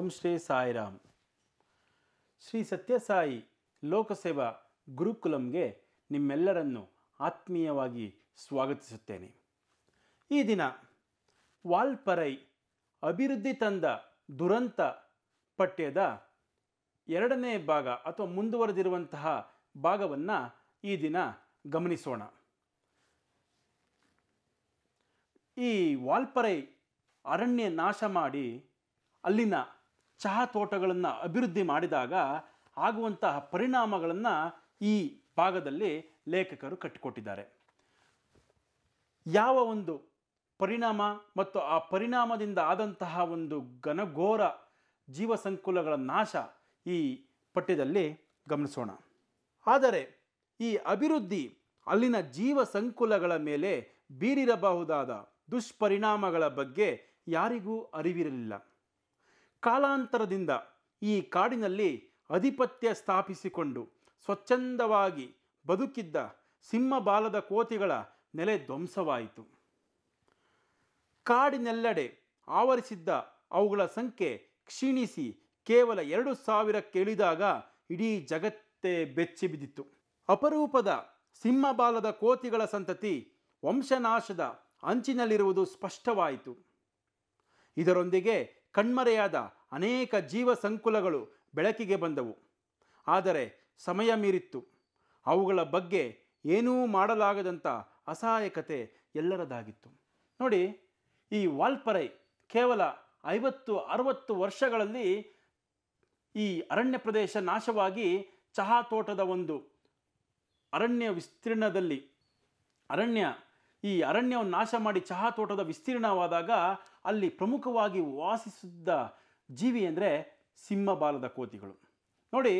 ಓಂ ಶ್ರೀ ಸಾಯಿರಾಮ್ ಶ್ರೀ ಸತ್ಯಸಾಯಿ ಲೋಕಸೇವಾ ಗುರುಕುಲಂಗೆ ನಿಮ್ಮೆಲ್ಲರನ್ನು ಆತ್ಮೀಯವಾಗಿ ಸ್ವಾಗತಿಸುತ್ತೇನೆ ಈ ದಿನ ವಾಲ್ಪರೈ ಅಭಿವೃದ್ಧಿ ತಂದ ದುರಂತ ಪಠ್ಯದ ಎರಡನೇ ಭಾಗ ಅಥವಾ ಮುಂದುವರೆದಿರುವಂತಹ ಭಾಗವನ್ನು ಈ ದಿನ ಗಮನಿಸೋಣ ಈ ವಾಲ್ಪರೈ ಅರಣ್ಯ ನಾಶ ಮಾಡಿ ಅಲ್ಲಿನ ಚಹಾ ತೋಟಗಳನ್ನು ಅಭಿವೃದ್ಧಿ ಮಾಡಿದಾಗ ಆಗುವಂತಹ ಪರಿಣಾಮಗಳನ್ನು ಈ ಭಾಗದಲ್ಲಿ ಲೇಖಕರು ಕಟ್ಟಿಕೊಟ್ಟಿದ್ದಾರೆ ಯಾವ ಒಂದು ಪರಿಣಾಮ ಮತ್ತು ಆ ಪರಿಣಾಮದಿಂದ ಆದಂತಹ ಒಂದು ಘನಘೋರ ಜೀವ ಸಂಕುಲಗಳ ನಾಶ ಈ ಪಠ್ಯದಲ್ಲಿ ಗಮನಿಸೋಣ ಆದರೆ ಈ ಅಭಿವೃದ್ಧಿ ಅಲ್ಲಿನ ಜೀವ ಸಂಕುಲಗಳ ಮೇಲೆ ಬೀರಿರಬಹುದಾದ ದುಷ್ಪರಿಣಾಮಗಳ ಬಗ್ಗೆ ಯಾರಿಗೂ ಅರಿವಿರಲಿಲ್ಲ ಕಾಲಾಂತರದಿಂದ ಈ ಕಾಡಿನಲ್ಲಿ ಅಧಿಪತ್ಯ ಸ್ಥಾಪಿಸಿಕೊಂಡು ಸ್ವಚ್ಛಂದವಾಗಿ ಬದುಕಿದ್ದ ಬಾಲದ ಕೋತಿಗಳ ನೆಲೆ ಧ್ವಂಸವಾಯಿತು ಕಾಡಿನೆಲ್ಲೆಡೆ ಆವರಿಸಿದ್ದ ಅವುಗಳ ಸಂಖ್ಯೆ ಕ್ಷೀಣಿಸಿ ಕೇವಲ ಎರಡು ಸಾವಿರಕ್ಕೆ ಇಳಿದಾಗ ಇಡೀ ಜಗತ್ತೇ ಬೆಚ್ಚಿಬಿದ್ದಿತು ಅಪರೂಪದ ಸಿಂಹಬಾಲದ ಕೋತಿಗಳ ಸಂತತಿ ವಂಶನಾಶದ ಅಂಚಿನಲ್ಲಿರುವುದು ಸ್ಪಷ್ಟವಾಯಿತು ಇದರೊಂದಿಗೆ ಕಣ್ಮರೆಯಾದ ಅನೇಕ ಜೀವ ಸಂಕುಲಗಳು ಬೆಳಕಿಗೆ ಬಂದವು ಆದರೆ ಸಮಯ ಮೀರಿತ್ತು ಅವುಗಳ ಬಗ್ಗೆ ಏನೂ ಮಾಡಲಾಗದಂಥ ಅಸಹಾಯಕತೆ ಎಲ್ಲರದಾಗಿತ್ತು ನೋಡಿ ಈ ವಾಲ್ಪರೈ ಕೇವಲ ಐವತ್ತು ಅರವತ್ತು ವರ್ಷಗಳಲ್ಲಿ ಈ ಅರಣ್ಯ ಪ್ರದೇಶ ನಾಶವಾಗಿ ಚಹಾ ತೋಟದ ಒಂದು ಅರಣ್ಯ ವಿಸ್ತೀರ್ಣದಲ್ಲಿ ಅರಣ್ಯ ಈ ಅರಣ್ಯವನ್ನು ನಾಶ ಮಾಡಿ ಚಹಾ ತೋಟದ ವಿಸ್ತೀರ್ಣವಾದಾಗ ಅಲ್ಲಿ ಪ್ರಮುಖವಾಗಿ ವಾಸಿಸಿದ್ದ ಜೀವಿ ಅಂದರೆ ಸಿಂಹಬಾಲದ ಕೋತಿಗಳು ನೋಡಿ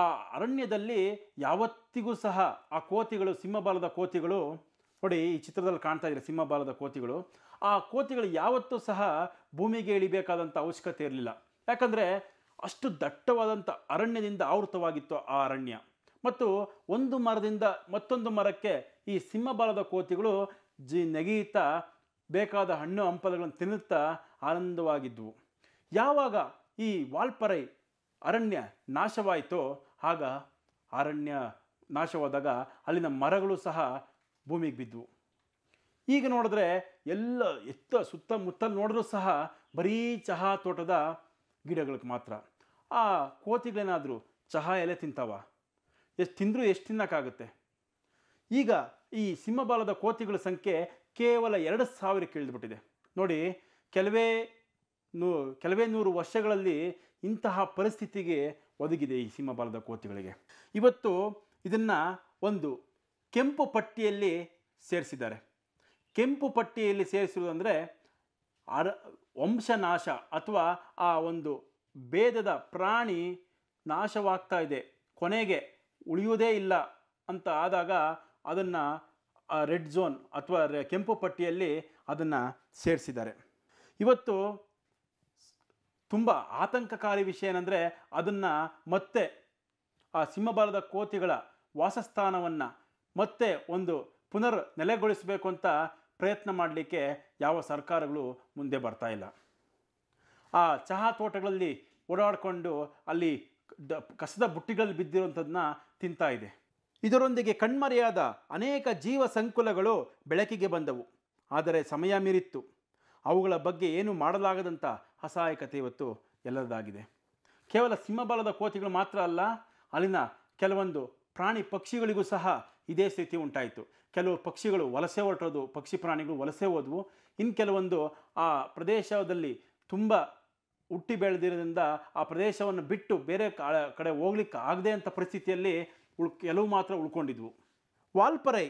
ಆ ಅರಣ್ಯದಲ್ಲಿ ಯಾವತ್ತಿಗೂ ಸಹ ಆ ಕೋತಿಗಳು ಸಿಂಹಬಾಲದ ಕೋತಿಗಳು ನೋಡಿ ಈ ಚಿತ್ರದಲ್ಲಿ ಕಾಣ್ತಾ ಇದ್ದಾರೆ ಸಿಂಹಬಾಲದ ಕೋತಿಗಳು ಆ ಕೋತಿಗಳು ಯಾವತ್ತೂ ಸಹ ಭೂಮಿಗೆ ಇಳಿಬೇಕಾದಂಥ ಅವಶ್ಯಕತೆ ಇರಲಿಲ್ಲ ಯಾಕಂದರೆ ಅಷ್ಟು ದಟ್ಟವಾದಂಥ ಅರಣ್ಯದಿಂದ ಆವೃತವಾಗಿತ್ತು ಆ ಅರಣ್ಯ ಮತ್ತು ಒಂದು ಮರದಿಂದ ಮತ್ತೊಂದು ಮರಕ್ಕೆ ಈ ಸಿಂಹಬಾಲದ ಕೋತಿಗಳು ಜಿ ನೆಗೆಯುತ್ತಾ ಬೇಕಾದ ಹಣ್ಣು ಹಂಪಲುಗಳನ್ನು ತಿನ್ನುತ್ತಾ ಆನಂದವಾಗಿದ್ವು ಯಾವಾಗ ಈ ವಾಲ್ಪರೈ ಅರಣ್ಯ ನಾಶವಾಯಿತೋ ಆಗ ಅರಣ್ಯ ನಾಶವಾದಾಗ ಅಲ್ಲಿನ ಮರಗಳು ಸಹ ಭೂಮಿಗೆ ಬಿದ್ದವು ಈಗ ನೋಡಿದ್ರೆ ಎಲ್ಲ ಎತ್ತ ಸುತ್ತಮುತ್ತಲು ನೋಡಿದ್ರೂ ಸಹ ಬರೀ ಚಹಾ ತೋಟದ ಗಿಡಗಳಿಗೆ ಮಾತ್ರ ಆ ಕೋತಿಗಳೇನಾದರೂ ಚಹಾ ಎಲೆ ತಿಂತಾವ ಎಷ್ಟು ತಿಂದರೂ ಎಷ್ಟು ತಿನ್ನೋಕ್ಕಾಗುತ್ತೆ ಈಗ ಈ ಸಿಂಹಬಾಲದ ಕೋತಿಗಳ ಸಂಖ್ಯೆ ಕೇವಲ ಎರಡು ಸಾವಿರ ಕೇಳಿದ್ಬಿಟ್ಟಿದೆ ನೋಡಿ ಕೆಲವೇ ನೂ ಕೆಲವೇ ನೂರು ವರ್ಷಗಳಲ್ಲಿ ಇಂತಹ ಪರಿಸ್ಥಿತಿಗೆ ಒದಗಿದೆ ಈ ಸಿಂಹಬಾಲದ ಕೋತಿಗಳಿಗೆ ಇವತ್ತು ಇದನ್ನು ಒಂದು ಕೆಂಪು ಪಟ್ಟಿಯಲ್ಲಿ ಸೇರಿಸಿದ್ದಾರೆ ಕೆಂಪು ಪಟ್ಟಿಯಲ್ಲಿ ಸೇರಿಸಿರುವುದಂದರೆ ಅರ ವಂಶನಾಶ ಅಥವಾ ಆ ಒಂದು ಭೇದದ ಪ್ರಾಣಿ ನಾಶವಾಗ್ತಾ ಇದೆ ಕೊನೆಗೆ ಉಳಿಯುವುದೇ ಇಲ್ಲ ಅಂತ ಆದಾಗ ಅದನ್ನು ರೆಡ್ ಝೋನ್ ಅಥವಾ ಕೆಂಪು ಪಟ್ಟಿಯಲ್ಲಿ ಅದನ್ನು ಸೇರಿಸಿದ್ದಾರೆ ಇವತ್ತು ತುಂಬ ಆತಂಕಕಾರಿ ವಿಷಯ ಏನಂದರೆ ಅದನ್ನು ಮತ್ತೆ ಆ ಸಿಂಹಬಾಲದ ಕೋತಿಗಳ ವಾಸಸ್ಥಾನವನ್ನು ಮತ್ತೆ ಒಂದು ಪುನರ್ ನೆಲೆಗೊಳಿಸಬೇಕು ಅಂತ ಪ್ರಯತ್ನ ಮಾಡಲಿಕ್ಕೆ ಯಾವ ಸರ್ಕಾರಗಳು ಮುಂದೆ ಬರ್ತಾ ಇಲ್ಲ ಆ ಚಹಾ ತೋಟಗಳಲ್ಲಿ ಓಡಾಡಿಕೊಂಡು ಅಲ್ಲಿ ದ ಕಸದ ಬುಟ್ಟಿಗಳಲ್ಲಿ ಬಿದ್ದಿರುವಂಥದ್ದನ್ನ ತಿಂತಾ ಇದೆ ಇದರೊಂದಿಗೆ ಕಣ್ಮರೆಯಾದ ಅನೇಕ ಜೀವ ಸಂಕುಲಗಳು ಬೆಳಕಿಗೆ ಬಂದವು ಆದರೆ ಸಮಯ ಮೀರಿತ್ತು ಅವುಗಳ ಬಗ್ಗೆ ಏನು ಮಾಡಲಾಗದಂಥ ಅಸಹಾಯಕತೆ ಇವತ್ತು ಎಲ್ಲದಾಗಿದೆ ಕೇವಲ ಸಿಂಹಬಲದ ಕೋತಿಗಳು ಮಾತ್ರ ಅಲ್ಲ ಅಲ್ಲಿನ ಕೆಲವೊಂದು ಪ್ರಾಣಿ ಪಕ್ಷಿಗಳಿಗೂ ಸಹ ಇದೇ ಸ್ಥಿತಿ ಉಂಟಾಯಿತು ಕೆಲವು ಪಕ್ಷಿಗಳು ವಲಸೆ ಹೊರಟೋದು ಪಕ್ಷಿ ಪ್ರಾಣಿಗಳು ವಲಸೆ ಹೋದವು ಇನ್ನು ಕೆಲವೊಂದು ಆ ಪ್ರದೇಶದಲ್ಲಿ ತುಂಬ ಹುಟ್ಟಿ ಬೆಳೆದಿರೋದ್ರಿಂದ ಆ ಪ್ರದೇಶವನ್ನು ಬಿಟ್ಟು ಬೇರೆ ಕಡೆ ಹೋಗ್ಲಿಕ್ಕೆ ಆಗದೆ ಅಂಥ ಪರಿಸ್ಥಿತಿಯಲ್ಲಿ ಉಳ್ ಕೆಲವು ಮಾತ್ರ ಉಳ್ಕೊಂಡಿದ್ವು ವಾಲ್ಪರೈ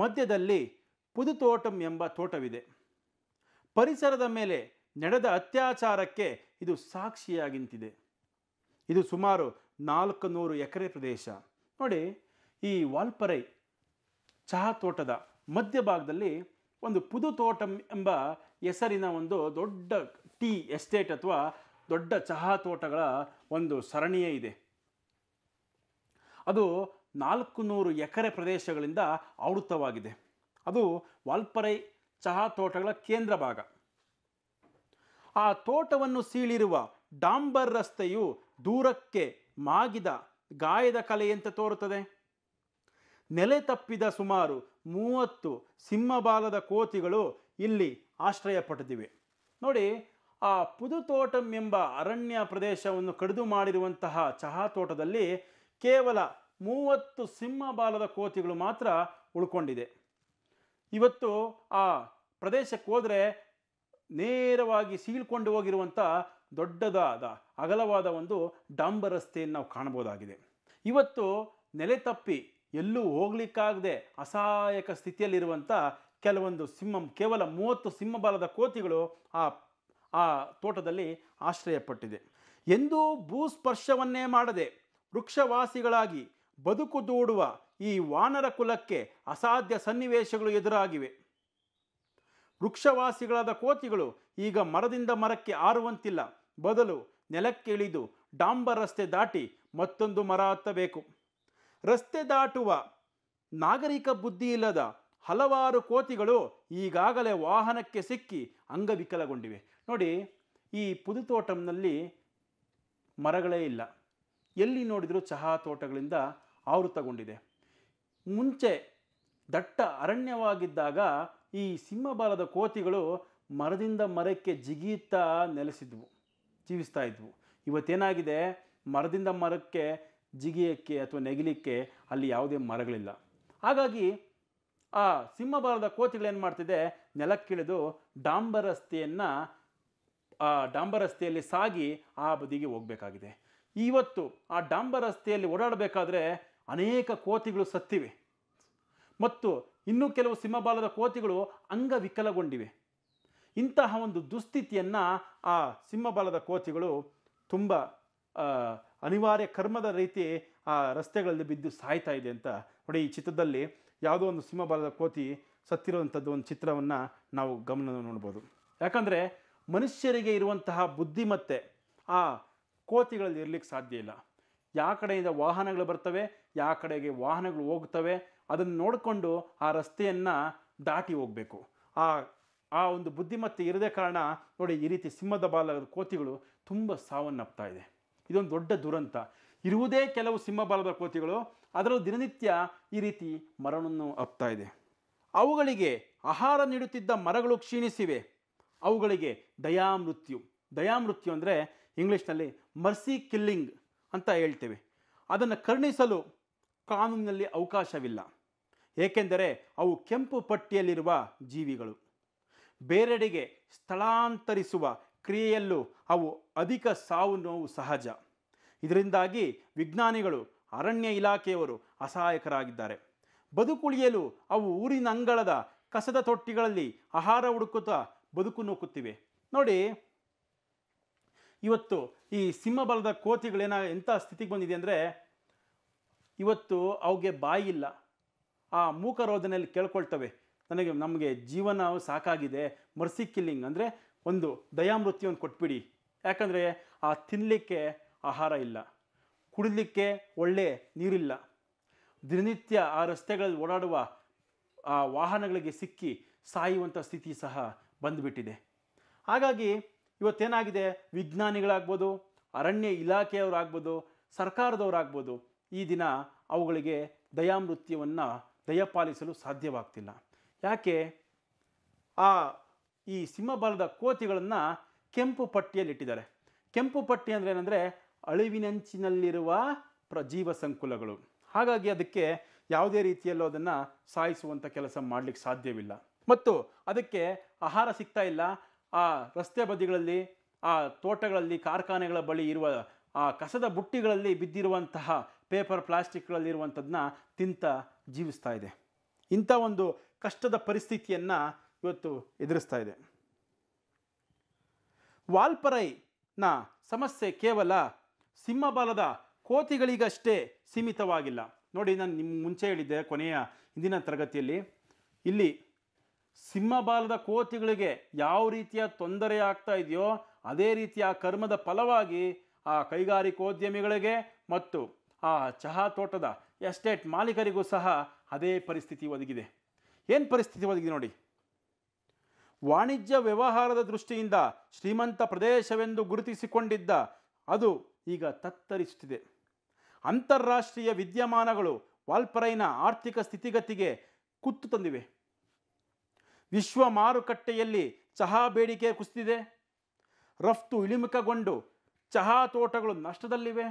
ಮಧ್ಯದಲ್ಲಿ ಪುದುತೋಟಂ ಎಂಬ ತೋಟವಿದೆ ಪರಿಸರದ ಮೇಲೆ ನಡೆದ ಅತ್ಯಾಚಾರಕ್ಕೆ ಇದು ಸಾಕ್ಷಿಯಾಗಿಂತಿದೆ ಇದು ಸುಮಾರು ನಾಲ್ಕು ನೂರು ಎಕರೆ ಪ್ರದೇಶ ನೋಡಿ ಈ ವಾಲ್ಪರೈ ಚಹಾ ತೋಟದ ಮಧ್ಯಭಾಗದಲ್ಲಿ ಒಂದು ಪುದು ತೋಟಂ ಎಂಬ ಹೆಸರಿನ ಒಂದು ದೊಡ್ಡ ಟೀ ಎಸ್ಟೇಟ್ ಅಥವಾ ದೊಡ್ಡ ಚಹಾ ತೋಟಗಳ ಒಂದು ಸರಣಿಯೇ ಇದೆ ಅದು ನಾಲ್ಕು ನೂರು ಎಕರೆ ಪ್ರದೇಶಗಳಿಂದ ಆವೃತವಾಗಿದೆ ಅದು ವಾಲ್ಪರೈ ಚಹಾ ತೋಟಗಳ ಕೇಂದ್ರ ಭಾಗ ಆ ತೋಟವನ್ನು ಸೀಳಿರುವ ಡಾಂಬರ್ ರಸ್ತೆಯು ದೂರಕ್ಕೆ ಮಾಗಿದ ಗಾಯದ ಕಲೆಯಂತೆ ತೋರುತ್ತದೆ ನೆಲೆ ತಪ್ಪಿದ ಸುಮಾರು ಮೂವತ್ತು ಸಿಂಹಬಾಲದ ಕೋತಿಗಳು ಇಲ್ಲಿ ಆಶ್ರಯ ಪಡೆದಿವೆ ನೋಡಿ ಆ ಪುದುತೋಟಂ ಎಂಬ ಅರಣ್ಯ ಪ್ರದೇಶವನ್ನು ಕಡಿದು ಮಾಡಿರುವಂತಹ ಚಹಾ ತೋಟದಲ್ಲಿ ಕೇವಲ ಮೂವತ್ತು ಸಿಂಹ ಬಾಲದ ಕೋತಿಗಳು ಮಾತ್ರ ಉಳ್ಕೊಂಡಿದೆ ಇವತ್ತು ಆ ಪ್ರದೇಶಕ್ಕೆ ಹೋದರೆ ನೇರವಾಗಿ ಸೀಳ್ಕೊಂಡು ಹೋಗಿರುವಂಥ ದೊಡ್ಡದಾದ ಅಗಲವಾದ ಒಂದು ಡಾಂಬರ್ ರಸ್ತೆಯನ್ನು ನಾವು ಕಾಣಬಹುದಾಗಿದೆ ಇವತ್ತು ನೆಲೆ ತಪ್ಪಿ ಎಲ್ಲೂ ಹೋಗ್ಲಿಕ್ಕಾಗದೆ ಅಸಹಾಯಕ ಸ್ಥಿತಿಯಲ್ಲಿರುವಂಥ ಕೆಲವೊಂದು ಸಿಂಹ ಕೇವಲ ಮೂವತ್ತು ಬಾಲದ ಕೋತಿಗಳು ಆ ಆ ತೋಟದಲ್ಲಿ ಆಶ್ರಯಪಟ್ಟಿದೆ ಎಂದೂ ಭೂಸ್ಪರ್ಶವನ್ನೇ ಮಾಡದೆ ವೃಕ್ಷವಾಸಿಗಳಾಗಿ ಬದುಕು ದೂಡುವ ಈ ವಾನರ ಕುಲಕ್ಕೆ ಅಸಾಧ್ಯ ಸನ್ನಿವೇಶಗಳು ಎದುರಾಗಿವೆ ವೃಕ್ಷವಾಸಿಗಳಾದ ಕೋತಿಗಳು ಈಗ ಮರದಿಂದ ಮರಕ್ಕೆ ಆರುವಂತಿಲ್ಲ ಬದಲು ನೆಲಕ್ಕೆ ಇಳಿದು ಡಾಂಬರ್ ರಸ್ತೆ ದಾಟಿ ಮತ್ತೊಂದು ಮರ ಹತ್ತಬೇಕು ರಸ್ತೆ ದಾಟುವ ನಾಗರಿಕ ಬುದ್ಧಿ ಇಲ್ಲದ ಹಲವಾರು ಕೋತಿಗಳು ಈಗಾಗಲೇ ವಾಹನಕ್ಕೆ ಸಿಕ್ಕಿ ಅಂಗವಿಕಲಗೊಂಡಿವೆ ನೋಡಿ ಈ ಪುದುತೋಟಂನಲ್ಲಿ ಮರಗಳೇ ಇಲ್ಲ ಎಲ್ಲಿ ನೋಡಿದರೂ ಚಹಾ ತೋಟಗಳಿಂದ ಆವೃತಗೊಂಡಿದೆ ಮುಂಚೆ ದಟ್ಟ ಅರಣ್ಯವಾಗಿದ್ದಾಗ ಈ ಸಿಂಹಬಾಲದ ಕೋತಿಗಳು ಮರದಿಂದ ಮರಕ್ಕೆ ಜಿಗಿಯುತ್ತಾ ನೆಲೆಸಿದ್ವು ಜೀವಿಸ್ತಾ ಇದ್ವು ಇವತ್ತೇನಾಗಿದೆ ಮರದಿಂದ ಮರಕ್ಕೆ ಜಿಗಿಯಕ್ಕೆ ಅಥವಾ ನೆಗಿಲಿಕ್ಕೆ ಅಲ್ಲಿ ಯಾವುದೇ ಮರಗಳಿಲ್ಲ ಹಾಗಾಗಿ ಆ ಸಿಂಹಬಾಲದ ಕೋತಿಗಳೇನು ಮಾಡ್ತಿದೆ ನೆಲಕ್ಕಿಳಿದು ರಸ್ತೆಯನ್ನು ಆ ರಸ್ತೆಯಲ್ಲಿ ಸಾಗಿ ಆ ಬದಿಗೆ ಹೋಗಬೇಕಾಗಿದೆ ಇವತ್ತು ಆ ಡಾಂಬರ್ ರಸ್ತೆಯಲ್ಲಿ ಓಡಾಡಬೇಕಾದ್ರೆ ಅನೇಕ ಕೋತಿಗಳು ಸತ್ತಿವೆ ಮತ್ತು ಇನ್ನೂ ಕೆಲವು ಸಿಂಹಬಾಲದ ಕೋತಿಗಳು ಅಂಗವಿಕಲಗೊಂಡಿವೆ ಇಂತಹ ಒಂದು ದುಸ್ಥಿತಿಯನ್ನು ಆ ಸಿಂಹಬಾಲದ ಕೋತಿಗಳು ತುಂಬ ಅನಿವಾರ್ಯ ಕರ್ಮದ ರೀತಿ ಆ ರಸ್ತೆಗಳಲ್ಲಿ ಬಿದ್ದು ಸಾಯ್ತಾ ಇದೆ ಅಂತ ನೋಡಿ ಈ ಚಿತ್ರದಲ್ಲಿ ಯಾವುದೋ ಒಂದು ಸಿಂಹಬಾಲದ ಕೋತಿ ಸತ್ತಿರುವಂಥದ್ದು ಒಂದು ಚಿತ್ರವನ್ನು ನಾವು ಗಮನ ನೋಡ್ಬೋದು ಯಾಕಂದರೆ ಮನುಷ್ಯರಿಗೆ ಇರುವಂತಹ ಬುದ್ಧಿಮತ್ತೆ ಆ ಕೋತಿಗಳಲ್ಲಿ ಇರಲಿಕ್ಕೆ ಸಾಧ್ಯ ಇಲ್ಲ ಯಾವ ಕಡೆಯಿಂದ ವಾಹನಗಳು ಬರ್ತವೆ ಯಾವ ಕಡೆಗೆ ವಾಹನಗಳು ಹೋಗ್ತವೆ ಅದನ್ನು ನೋಡಿಕೊಂಡು ಆ ರಸ್ತೆಯನ್ನು ದಾಟಿ ಹೋಗಬೇಕು ಆ ಆ ಒಂದು ಬುದ್ಧಿಮತ್ತೆ ಇರದೇ ಕಾರಣ ನೋಡಿ ಈ ರೀತಿ ಸಿಂಹದ ಬಾಲದ ಕೋತಿಗಳು ತುಂಬ ಸಾವನ್ನಪ್ತಾ ಇದೆ ಇದೊಂದು ದೊಡ್ಡ ದುರಂತ ಇರುವುದೇ ಕೆಲವು ಬಾಲದ ಕೋತಿಗಳು ಅದರಲ್ಲೂ ದಿನನಿತ್ಯ ಈ ರೀತಿ ಮರಣವನ್ನು ಅಪ್ತಾ ಇದೆ ಅವುಗಳಿಗೆ ಆಹಾರ ನೀಡುತ್ತಿದ್ದ ಮರಗಳು ಕ್ಷೀಣಿಸಿವೆ ಅವುಗಳಿಗೆ ದಯಾಮೃತ್ಯು ದಯಾಮೃತ್ಯು ಅಂದರೆ ಇಂಗ್ಲೀಷ್ನಲ್ಲಿ ಮರ್ಸಿ ಕಿಲ್ಲಿಂಗ್ ಅಂತ ಹೇಳ್ತೀವಿ ಅದನ್ನು ಕರ್ಣಿಸಲು ಕಾನೂನಿನಲ್ಲಿ ಅವಕಾಶವಿಲ್ಲ ಏಕೆಂದರೆ ಅವು ಕೆಂಪು ಪಟ್ಟಿಯಲ್ಲಿರುವ ಜೀವಿಗಳು ಬೇರೆಡೆಗೆ ಸ್ಥಳಾಂತರಿಸುವ ಕ್ರಿಯೆಯಲ್ಲೂ ಅವು ಅಧಿಕ ಸಾವು ನೋವು ಸಹಜ ಇದರಿಂದಾಗಿ ವಿಜ್ಞಾನಿಗಳು ಅರಣ್ಯ ಇಲಾಖೆಯವರು ಅಸಹಾಯಕರಾಗಿದ್ದಾರೆ ಬದುಕುಳಿಯಲು ಅವು ಊರಿನ ಅಂಗಳದ ಕಸದ ತೊಟ್ಟಿಗಳಲ್ಲಿ ಆಹಾರ ಹುಡುಕುತ್ತಾ ಬದುಕು ನೂಕುತ್ತಿವೆ ನೋಡಿ ಇವತ್ತು ಈ ಸಿಂಹಬಲದ ಕೋತಿಗಳೇನ ಎಂಥ ಸ್ಥಿತಿಗೆ ಬಂದಿದೆ ಅಂದರೆ ಇವತ್ತು ಅವಗೆ ಬಾಯಿಲ್ಲ ಆ ರೋಧನೆಯಲ್ಲಿ ಕೇಳ್ಕೊಳ್ತವೆ ನನಗೆ ನಮಗೆ ಜೀವನ ಸಾಕಾಗಿದೆ ಮರ್ಸಿ ಕಿಲ್ಲಿಂಗ್ ಅಂದರೆ ಒಂದು ದಯಾಮೃತ್ಯವನ್ನು ಕೊಟ್ಬಿಡಿ ಯಾಕಂದರೆ ಆ ತಿನ್ನಲಿಕ್ಕೆ ಆಹಾರ ಇಲ್ಲ ಕುಡಿಲಿಕ್ಕೆ ಒಳ್ಳೆ ನೀರಿಲ್ಲ ದಿನನಿತ್ಯ ಆ ರಸ್ತೆಗಳಲ್ಲಿ ಓಡಾಡುವ ಆ ವಾಹನಗಳಿಗೆ ಸಿಕ್ಕಿ ಸಾಯುವಂಥ ಸ್ಥಿತಿ ಸಹ ಬಂದುಬಿಟ್ಟಿದೆ ಹಾಗಾಗಿ ಇವತ್ತೇನಾಗಿದೆ ವಿಜ್ಞಾನಿಗಳಾಗ್ಬೋದು ಅರಣ್ಯ ಇಲಾಖೆಯವರಾಗ್ಬೋದು ಸರ್ಕಾರದವರಾಗ್ಬೋದು ಈ ದಿನ ಅವುಗಳಿಗೆ ದಯಾಮೃತ್ಯವನ್ನು ದಯಪಾಲಿಸಲು ಸಾಧ್ಯವಾಗ್ತಿಲ್ಲ ಯಾಕೆ ಆ ಈ ಸಿಂಹಬಲದ ಕೋತಿಗಳನ್ನು ಕೆಂಪು ಪಟ್ಟಿಯಲ್ಲಿಟ್ಟಿದ್ದಾರೆ ಕೆಂಪು ಪಟ್ಟಿ ಅಂದರೆ ಏನಂದರೆ ಅಳಿವಿನಂಚಿನಲ್ಲಿರುವ ಪ್ರಜೀವ ಸಂಕುಲಗಳು ಹಾಗಾಗಿ ಅದಕ್ಕೆ ಯಾವುದೇ ರೀತಿಯಲ್ಲೂ ಅದನ್ನು ಸಾಯಿಸುವಂಥ ಕೆಲಸ ಮಾಡಲಿಕ್ಕೆ ಸಾಧ್ಯವಿಲ್ಲ ಮತ್ತು ಅದಕ್ಕೆ ಆಹಾರ ಸಿಗ್ತಾ ಇಲ್ಲ ಆ ರಸ್ತೆ ಬದಿಗಳಲ್ಲಿ ಆ ತೋಟಗಳಲ್ಲಿ ಕಾರ್ಖಾನೆಗಳ ಬಳಿ ಇರುವ ಆ ಕಸದ ಬುಟ್ಟಿಗಳಲ್ಲಿ ಬಿದ್ದಿರುವಂತಹ ಪೇಪರ್ ಪ್ಲಾಸ್ಟಿಕ್ಗಳಲ್ಲಿರುವಂಥದ್ದನ್ನ ತಿಂತ ಜೀವಿಸ್ತಾ ಇದೆ ಇಂಥ ಒಂದು ಕಷ್ಟದ ಪರಿಸ್ಥಿತಿಯನ್ನು ಇವತ್ತು ಎದುರಿಸ್ತಾ ಇದೆ ವಾಲ್ಪರೈನ ಸಮಸ್ಯೆ ಕೇವಲ ಸಿಂಹಬಾಲದ ಕೋತಿಗಳಿಗಷ್ಟೇ ಸೀಮಿತವಾಗಿಲ್ಲ ನೋಡಿ ನಾನು ನಿಮ್ಮ ಮುಂಚೆ ಹೇಳಿದ್ದೆ ಕೊನೆಯ ಹಿಂದಿನ ತರಗತಿಯಲ್ಲಿ ಇಲ್ಲಿ ಸಿಂಹಬಾಲದ ಕೋತಿಗಳಿಗೆ ಯಾವ ರೀತಿಯ ತೊಂದರೆ ಆಗ್ತಾ ಇದೆಯೋ ಅದೇ ರೀತಿಯ ಕರ್ಮದ ಫಲವಾಗಿ ಆ ಕೈಗಾರಿಕೋದ್ಯಮಿಗಳಿಗೆ ಮತ್ತು ಆ ಚಹಾ ತೋಟದ ಎಸ್ಟೇಟ್ ಮಾಲೀಕರಿಗೂ ಸಹ ಅದೇ ಪರಿಸ್ಥಿತಿ ಒದಗಿದೆ ಏನು ಪರಿಸ್ಥಿತಿ ಒದಗಿದೆ ನೋಡಿ ವಾಣಿಜ್ಯ ವ್ಯವಹಾರದ ದೃಷ್ಟಿಯಿಂದ ಶ್ರೀಮಂತ ಪ್ರದೇಶವೆಂದು ಗುರುತಿಸಿಕೊಂಡಿದ್ದ ಅದು ಈಗ ತತ್ತರಿಸುತ್ತಿದೆ ಅಂತಾರಾಷ್ಟ್ರೀಯ ವಿದ್ಯಮಾನಗಳು ವಾಲ್ಪರೈನ ಆರ್ಥಿಕ ಸ್ಥಿತಿಗತಿಗೆ ಕುತ್ತು ತಂದಿವೆ ವಿಶ್ವ ಮಾರುಕಟ್ಟೆಯಲ್ಲಿ ಚಹಾ ಬೇಡಿಕೆ ಕುಸಿದಿದೆ ರಫ್ತು ಇಳಿಮುಖಗೊಂಡು ಚಹಾ ತೋಟಗಳು ನಷ್ಟದಲ್ಲಿವೆ